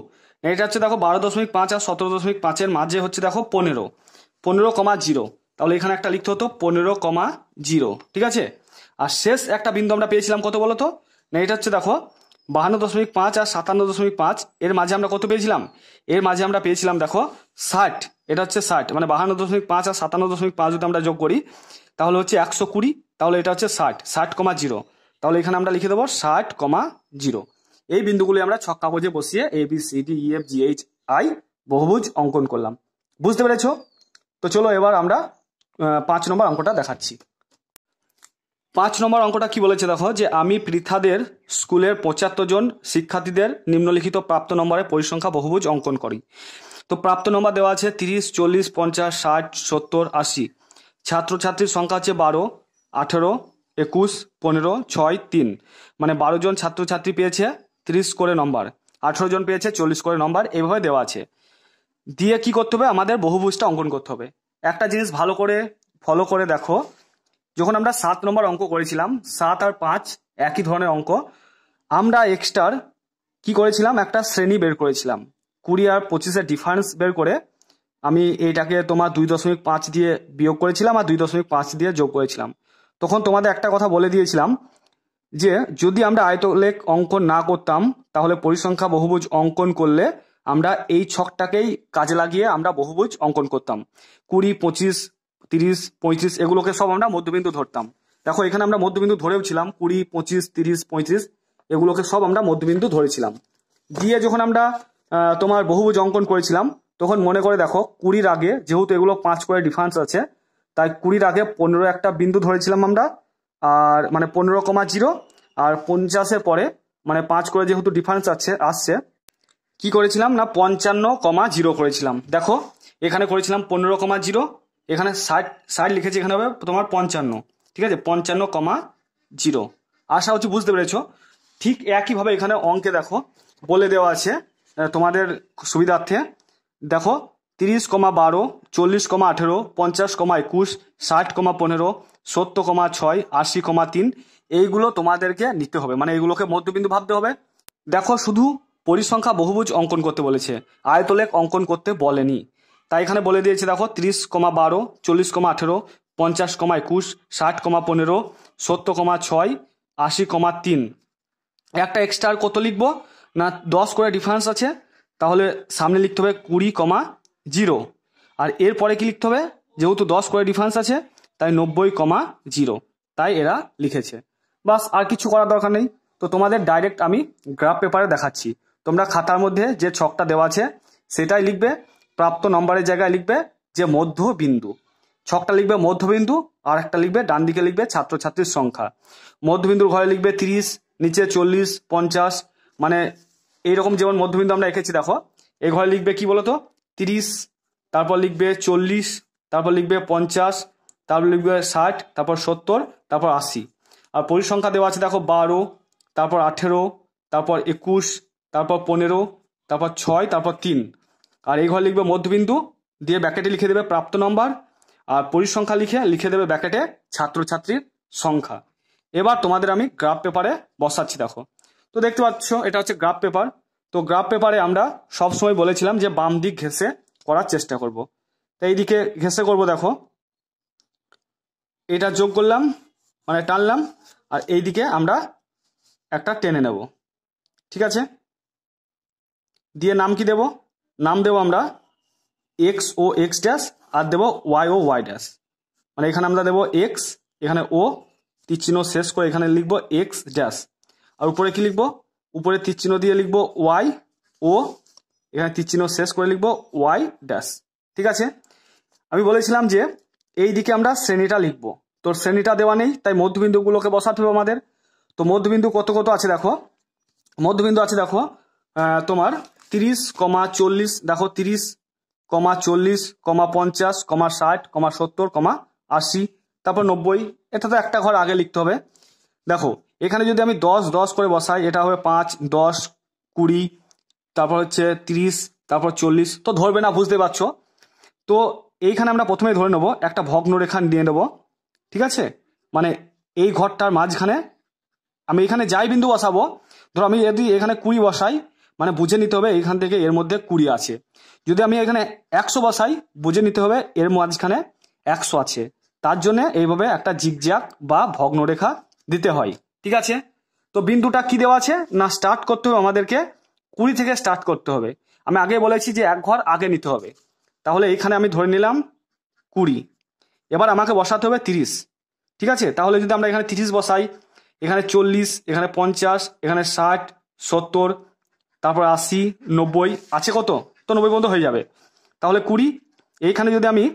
এটা হচ্ছে দেখো বারো দশমিক পাঁচ আর সতেরো দশমিক পাঁচের মাঝে হচ্ছে দেখো পনেরো পনেরো কমা জিরো তাহলে এখানে একটা লিখতে হতো পনেরো কমা জিরো ঠিক আছে আর শেষ একটা বিন্দু আমরা পেয়েছিলাম কত বলো তো না এটা হচ্ছে দেখো বাহান্ন দশমিক পাঁচ আর সাতান্ন দশমিক পাঁচ এর মাঝে আমরা কত পেয়েছিলাম এর মাঝে আমরা পেয়েছিলাম দেখো ষাট এটা হচ্ছে ষাট মানে বাহান্ন দশমিক পাঁচ আর সাতান্ন দশমিক পাঁচ যদি আমরা যোগ করি তাহলে হচ্ছে একশো কুড়ি তাহলে এটা হচ্ছে ষাট ষাট কমা জিরো তাহলে এখানে আমরা লিখে দেবো ষাট কমা জিরো এই বিন্দুগুলি আমরা ছক কাগজে বসিয়ে A B C D E F G H I বহুভুজ অঙ্কন করলাম বুঝতে পেরেছ তো চলো এবার আমরা পাঁচ নম্বর অঙ্কটা দেখাচ্ছি পাঁচ নম্বর অঙ্কটা কি বলেছে দেখো যে আমি পৃথাদের স্কুলের পঁচাত্তর জন শিক্ষার্থীদের নিম্নলিখিত প্রাপ্ত নম্বরে পরিসংখ্যা বহুভুজ অঙ্কন করি তো প্রাপ্ত নম্বর দেওয়া আছে তিরিশ চল্লিশ পঞ্চাশ ষাট সত্তর আশি ছাত্রছাত্রীর সংখ্যা আছে বারো আঠেরো একুশ পনেরো ছয় তিন মানে বারো জন ছাত্রছাত্রী পেয়েছে তিরিশ করে নম্বর আঠেরো জন পেয়েছে চল্লিশ করে নম্বর এইভাবে দেওয়া আছে দিয়ে কি করতে হবে আমাদের বহুভুজটা অঙ্কন করতে হবে একটা জিনিস ভালো করে ফলো করে দেখো যখন আমরা সাত নম্বর অঙ্ক করেছিলাম সাত আর পাঁচ একই ধরনের অঙ্ক আমরা এক্সট্রার কি করেছিলাম একটা শ্রেণী বের করেছিলাম কুড়ি আর পঁচিশের ডিফারেন্স বের করে আমি এইটাকে তোমার দুই দশমিক পাঁচ দিয়ে বিয়োগ করেছিলাম আর দুই দশমিক পাঁচ দিয়ে যোগ করেছিলাম তখন তোমাদের একটা কথা বলে দিয়েছিলাম যে যদি আমরা আয়তলেখ অঙ্কন না করতাম তাহলে পরিসংখ্যা বহুভুজ অঙ্কন করলে আমরা এই ছকটাকেই কাজে লাগিয়ে আমরা বহুভুজ অঙ্কন করতাম কুড়ি পঁচিশ তিরিশ পঁয়ত্রিশ এগুলোকে সব আমরা মধ্যবিন্দু ধরতাম দেখো এখানে আমরা মধ্যবিন্দু ধরেও ছিলাম কুড়ি পঁচিশ তিরিশ পঁয়ত্রিশ এগুলোকে সব আমরা মধ্যবিন্দু ধরেছিলাম দিয়ে যখন আমরা তোমার বহুভুজ অঙ্কন করেছিলাম তখন মনে করে দেখো কুড়ির আগে যেহেতু এগুলো পাঁচ করে ডিফারেন্স আছে তাই কুড়ির আগে পনেরো একটা বিন্দু ধরেছিলাম আমরা আর মানে পনেরো কমা জিরো আর পঞ্চাশের পরে মানে পাঁচ করে যেহেতু ডিফারেন্স আছে আসছে কি করেছিলাম না পঞ্চান্ন কমা জিরো করেছিলাম দেখো এখানে করেছিলাম পনেরো কমা জিরো এখানে ষাট ষাট লিখেছি এখানে হবে তোমার পঞ্চান্ন ঠিক আছে পঞ্চান্ন কমা জিরো আশা হচ্ছে বুঝতে পেরেছ ঠিক একইভাবে এখানে অঙ্কে দেখো বলে দেওয়া আছে তোমাদের সুবিধার্থে দেখো তিরিশ কমা বারো চল্লিশ কমা আঠেরো পঞ্চাশ কমা একুশ ষাট কমা পনেরো সত্তর কমা ছয় আশি কমা তিন এইগুলো তোমাদেরকে নিতে হবে মানে এইগুলোকে মধ্যবিন্দু ভাবতে হবে দেখো শুধু পরিসংখ্যা বহুভুজ অঙ্কন করতে বলেছে আয়তলেখ অঙ্কন করতে বলেনি তাই এখানে বলে দিয়েছে দেখো তিরিশ কমা বারো চল্লিশ কমা আঠেরো পঞ্চাশ কমা একুশ ষাট কমা পনেরো সত্তর কমা ছয় আশি কমা তিন একটা এক্সট্রা কত লিখবো না দশ করে ডিফারেন্স আছে তাহলে সামনে লিখতে হবে কুড়ি কমা জিরো আর এর পরে কি লিখতে হবে যেহেতু দশ করে ডিফারেন্স আছে তাই নব্বই কমা জিরো তাই এরা লিখেছে বাস আর কিছু করার দরকার নেই তো তোমাদের ডাইরেক্ট আমি গ্রাফ পেপারে দেখাচ্ছি তোমরা খাতার মধ্যে যে ছকটা দেওয়া আছে সেটাই লিখবে প্রাপ্ত নম্বরের জায়গায় লিখবে যে মধ্যবিন্দু ছকটা লিখবে মধ্যবিন্দু আর একটা লিখবে ডান দিকে লিখবে ছাত্রছাত্রীর সংখ্যা মধ্যবিন্দুর ঘরে লিখবে তিরিশ নিচে চল্লিশ পঞ্চাশ মানে এইরকম যেমন মধ্যবিন্দু আমরা এঁকেছি দেখো এ ঘরে লিখবে কি বলতো তিরিশ তারপর লিখবে চল্লিশ তারপর লিখবে পঞ্চাশ তারপর লিখবে ষাট তারপর সত্তর তারপর আশি আর পরিসংখ্যা দেওয়া আছে দেখো বারো তারপর আঠেরো তারপর একুশ তারপর পনেরো তারপর ছয় তারপর তিন আর এই ঘর লিখবে মধ্যবিন্দু দিয়ে ব্যাকেটে লিখে দেবে প্রাপ্ত নম্বর আর পরিসংখ্যা লিখে লিখে দেবে ব্যাকেটে ছাত্রছাত্রীর সংখ্যা এবার তোমাদের আমি গ্রাফ পেপারে বসাচ্ছি দেখো তো দেখতে পাচ্ছ এটা হচ্ছে গ্রাফ পেপার তো গ্রাফ পেপারে আমরা সবসময় বলেছিলাম যে বাম দিক ঘেসে করার চেষ্টা করব। এই দিকে ঘেসে করব দেখো এটা যোগ করলাম মানে টানলাম আর এই দিকে আমরা একটা টেনে নেব ঠিক আছে দিয়ে নাম কি দেব নাম দেব আমরা এক্স ও এক্স ড্যাশ আর দেব ওয়াই ও ওয়াই ড্যাশ মানে এখানে আমরা দেব এক্স এখানে ও তীর চিহ্ন শেষ করে এখানে লিখব এক্স ড্যাশ আর উপরে কি লিখবো উপরে তীরচিহ্ন দিয়ে লিখব ওয়াই ও এখানে তীরচিহ্ন শেষ করে লিখব ওয়াই ড্যাশ ঠিক আছে আমি বলেছিলাম যে এই দিকে আমরা শ্রেণীটা লিখব তো শ্রেণীটা দেওয়া নেই তাই মধ্যবিন্দুগুলোকে বসাতে হবে আমাদের তো মধ্যবিন্দু কত কত আছে দেখো মধ্যবিন্দু আছে দেখো তোমার তিরিশ কমা চল্লিশ দেখো তিরিশ কমা চল্লিশ কমা পঞ্চাশ কমা ষাট কমা সত্তর কমা আশি তারপর নব্বই এটা তো একটা ঘর আগে লিখতে হবে দেখো এখানে যদি আমি দশ দশ করে বসাই এটা হবে পাঁচ দশ কুড়ি তারপর হচ্ছে তিরিশ তারপর চল্লিশ তো ধরবে না বুঝতে পারছো তো এইখানে আমরা প্রথমে ধরে নেব একটা ভগ্নরেখা নিয়ে নেব ঠিক আছে মানে এই ঘরটার মাঝখানে আমি এখানে যাই বিন্দু বসাবো ধরো আমি যদি এখানে কুড়ি বসাই মানে বুঝে নিতে হবে এখান থেকে এর মধ্যে কুড়ি আছে যদি আমি এখানে একশো বসাই বুঝে নিতে হবে এর মাঝখানে একশো আছে তার জন্য এইভাবে একটা জিগজ্যাক বা ভগ্নরেখা দিতে হয় ঠিক আছে তো বিন্দুটা কি দেওয়া আছে না স্টার্ট করতে হবে আমাদেরকে কুড়ি থেকে স্টার্ট করতে হবে আমি আগে বলেছি যে এক ঘর আগে নিতে হবে তাহলে এখানে আমি ধরে নিলাম কুড়ি এবার আমাকে বসাতে হবে তিরিশ ঠিক আছে তাহলে যদি আমরা এখানে তিরিশ বসাই এখানে চল্লিশ এখানে পঞ্চাশ এখানে ষাট সত্তর তারপর আশি নব্বই আছে কত তো নব্বই পর্যন্ত হয়ে যাবে তাহলে কুড়ি এইখানে যদি আমি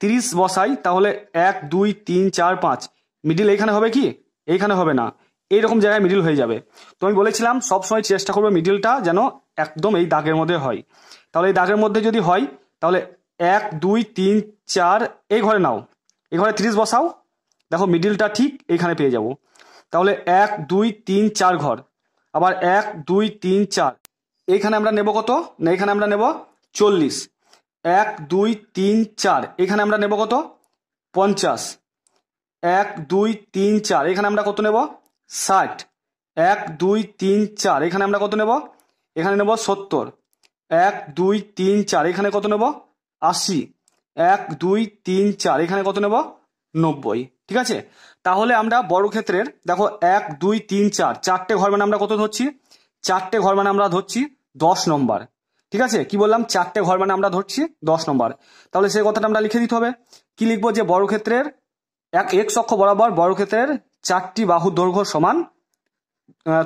তিরিশ বসাই তাহলে এক দুই তিন চার পাঁচ মিডিল এইখানে হবে কি এইখানে হবে না এইরকম জায়গায় মিডিল হয়ে যাবে তো আমি বলেছিলাম সবসময় চেষ্টা করবে মিডিলটা যেন একদম এই দাগের মধ্যে হয় তাহলে এই দাগের মধ্যে যদি হয় তাহলে এক দুই তিন চার এই ঘরে নাও এই ঘরে তিরিশ বসাও দেখো মিডিলটা ঠিক এইখানে পেয়ে যাব তাহলে এক দুই তিন চার ঘর আবার এক দুই তিন চার এইখানে আমরা নেব কত না এখানে আমরা নেব চল্লিশ এক দুই তিন চার এখানে আমরা নেব কত পঞ্চাশ এক দুই তিন চার এখানে আমরা কত নেব ষাট এক দুই তিন চার এখানে আমরা কত নেব এখানে নেব সত্তর এক দুই তিন চার এখানে কত নেব আশি এক দুই তিন চার এখানে কত নেব নব্বই ঠিক আছে তাহলে আমরা বড় ক্ষেত্রের দেখো এক দুই তিন চার চারটে ঘর মানে আমরা কত ধরছি চারটে ঘর মানে আমরা ধরছি দশ নম্বর ঠিক আছে কি বললাম চারটে ঘর মানে আমরা ধরছি দশ নম্বর তাহলে সেই কথাটা আমরা লিখে দিতে হবে কি লিখবো যে বড় ক্ষেত্রের এক এক অক্ষ বরাবর ক্ষেত্রের চারটি বাহু দৈর্ঘ্য সমান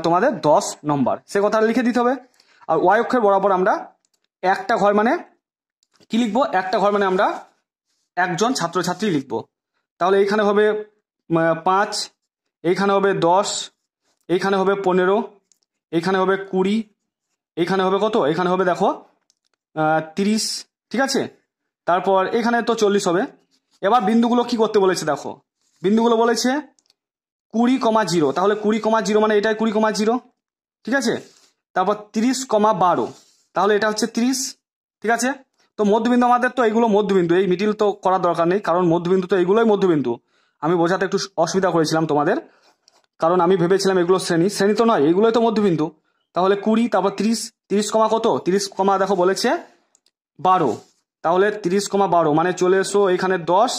তোমাদের দশ নম্বর সে কথা লিখে দিতে হবে আর ওয়াই অক্ষের বরাবর আমরা একটা ঘর মানে কি লিখবো একটা ঘর মানে আমরা একজন ছাত্রছাত্রী লিখব তাহলে এইখানে হবে পাঁচ এইখানে হবে দশ এইখানে হবে পনেরো এইখানে হবে কুড়ি এইখানে হবে কত এখানে হবে দেখো তিরিশ ঠিক আছে তারপর এখানে তো চল্লিশ হবে এবার বিন্দুগুলো কি করতে বলেছে দেখো বিন্দুগুলো বলেছে কুড়ি কমা জিরো তাহলে কুড়ি কমা জিরো মানে এটাই কুড়ি কমা জিরো ঠিক আছে তারপর তিরিশ কমা বারো তাহলে এটা হচ্ছে তিরিশ ঠিক আছে তো মধ্যবিন্দু আমাদের তো এইগুলো মধ্যবিন্দু এই মিডিল তো করার দরকার নেই কারণ মধ্যবিন্দু তো এইগুলোই মধ্যবিন্দু আমি বোঝাতে একটু অসুবিধা করেছিলাম তোমাদের কারণ আমি ভেবেছিলাম এগুলো শ্রেণী শ্রেণী তো নয় এগুলোই তো মধ্যবিন্দু তাহলে কুড়ি তারপর তিরিশ তিরিশ কমা কত তিরিশ কমা দেখো বলেছে বারো তাহলে তিরিশ কমা বারো মানে চলে এসো এখানে দশ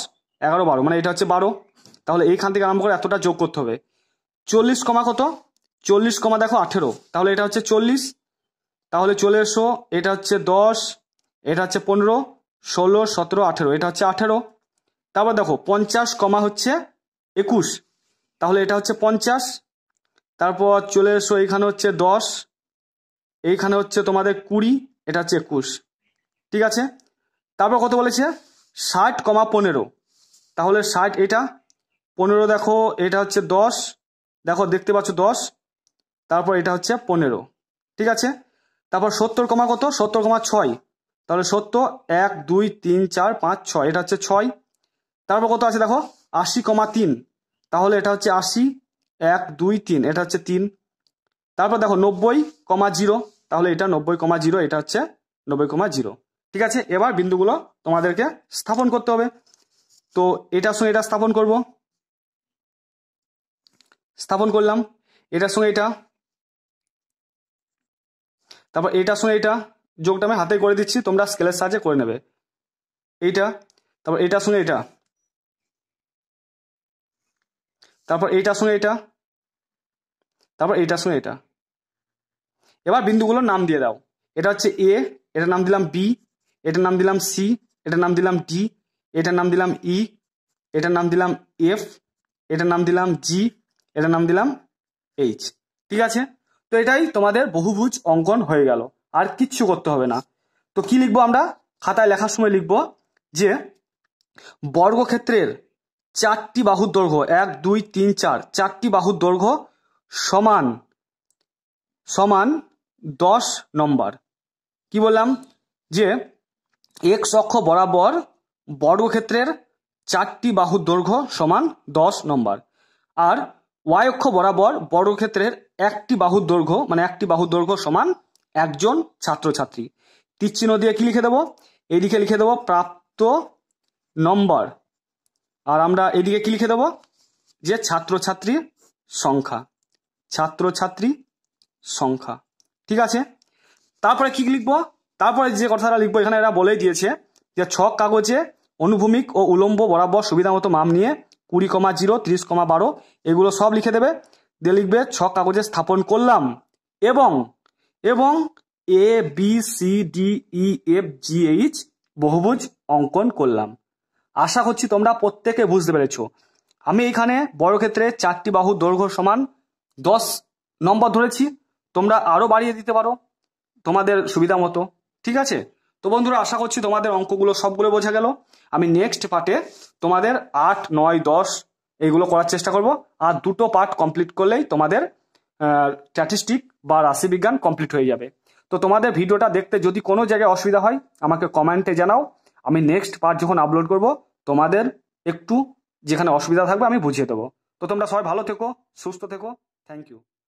এগারো বারো মানে এটা হচ্ছে বারো তাহলে এইখান থেকে আরম্ভ করে এতটা যোগ করতে হবে চল্লিশ কমা কত চল্লিশ কমা দেখো আঠেরো তাহলে এটা হচ্ছে চল্লিশ তাহলে চলে এসো এটা হচ্ছে দশ এটা হচ্ছে পনেরো ষোলো সতেরো আঠেরো এটা হচ্ছে আঠেরো তারপর দেখো পঞ্চাশ কমা হচ্ছে একুশ তাহলে এটা হচ্ছে পঞ্চাশ তারপর চলে এসো এইখানে হচ্ছে দশ এইখানে হচ্ছে তোমাদের কুড়ি এটা হচ্ছে একুশ ঠিক আছে তারপর কত বলেছে ষাট কমা পনেরো তাহলে ষাট এটা পনেরো দেখো এটা হচ্ছে দশ দেখো দেখতে পাচ্ছ দশ তারপর এটা হচ্ছে পনেরো ঠিক আছে তারপর সত্তর কমা কত সত্তর কমা ছয় তাহলে সত্তর এক দুই তিন চার পাঁচ ছয় এটা হচ্ছে ছয় তারপর কত আছে দেখো আশি কমা তিন তাহলে এটা হচ্ছে আশি এক দুই তিন এটা হচ্ছে তিন তারপর দেখো নব্বই কমা জিরো তাহলে এটা নব্বই কমা জিরো এটা হচ্ছে নব্বই কমা জিরো ঠিক আছে এবার বিন্দুগুলো তোমাদেরকে স্থাপন করতে হবে তো এটার সঙ্গে এটা স্থাপন করবো স্থাপন করলাম এটার সঙ্গে এটা তারপর এটার সঙ্গে এটা যোগটা আমি হাতে করে দিচ্ছি তোমরা স্কেলের সাহায্যে করে নেবে এইটা তারপর এটার সঙ্গে এটা তারপর এইটার সঙ্গে এটা তারপর এইটার সঙ্গে এটা এবার বিন্দুগুলোর নাম দিয়ে দাও এটা হচ্ছে এ এটার নাম দিলাম বি এটার নাম দিলাম সি এটার নাম দিলাম ডি এটার নাম দিলাম ই e, এটার নাম দিলাম এফ এটার নাম দিলাম জি এটার নাম দিলাম এইচ ঠিক আছে তো এটাই তোমাদের বহুভুজ অঙ্কন হয়ে গেল আর কিচ্ছু করতে হবে না তো কি লিখবো আমরা খাতায় লেখার সময় লিখব যে বর্গক্ষেত্রের চারটি বাহুর দৈর্ঘ্য এক দুই তিন চার চারটি বাহুর দৈর্ঘ্য সমান সমান দশ নম্বর কি বললাম যে এক্স অক্ষ বরাবর বর্গক্ষেত্রের চারটি বাহুর দৈর্ঘ্য সমান দশ নম্বর আর ওয়াই অক্ষ বরাবর বর্গক্ষেত্রের একটি বাহুর দৈর্ঘ্য মানে একটি বাহুর দৈর্ঘ্য সমান একজন ছাত্রছাত্রী তীরচিহ্ন দিয়ে কি লিখে দেবো এদিকে লিখে দেবো প্রাপ্ত নম্বর আর আমরা এদিকে কি লিখে দেবো যে ছাত্রছাত্রীর সংখ্যা ছাত্রছাত্রী সংখ্যা ঠিক আছে তারপরে কি লিখবো তারপরে যে কথাটা লিখবো এখানে এরা বলেই দিয়েছে যে ছক কাগজে অনুভূমিক ও উলম্ব বরাবর সুবিধামতো মাপ নিয়ে কুড়ি কমা জিরো তিরিশ কমা বারো এগুলো সব লিখে দেবে দিয়ে লিখবে ছ কাগজে স্থাপন করলাম এবং এবং A B C D E F G H বহুভুজ অঙ্কন করলাম আশা করছি তোমরা প্রত্যেকে বুঝতে পেরেছ আমি এখানে ক্ষেত্রে চারটি বাহু দৈর্ঘ্য সমান দশ নম্বর ধরেছি তোমরা আরও বাড়িয়ে দিতে পারো তোমাদের সুবিধা মতো ঠিক আছে তো বন্ধুরা আশা করছি তোমাদের অঙ্কগুলো সবগুলো বোঝা গেল আমি নেক্সট পার্টে তোমাদের আট নয় দশ এইগুলো করার চেষ্টা করব আর দুটো পার্ট কমপ্লিট করলেই তোমাদের স্ট্যাটিস্টিক বা রাশিবিজ্ঞান কমপ্লিট হয়ে যাবে তো তোমাদের ভিডিওটা দেখতে যদি কোনো জায়গায় অসুবিধা হয় আমাকে কমেন্টে জানাও আমি নেক্সট পার্ট যখন আপলোড করব তোমাদের একটু যেখানে অসুবিধা থাকবে আমি বুঝিয়ে দেবো তো তোমরা সবাই ভালো থেকো সুস্থ থেকো থ্যাংক ইউ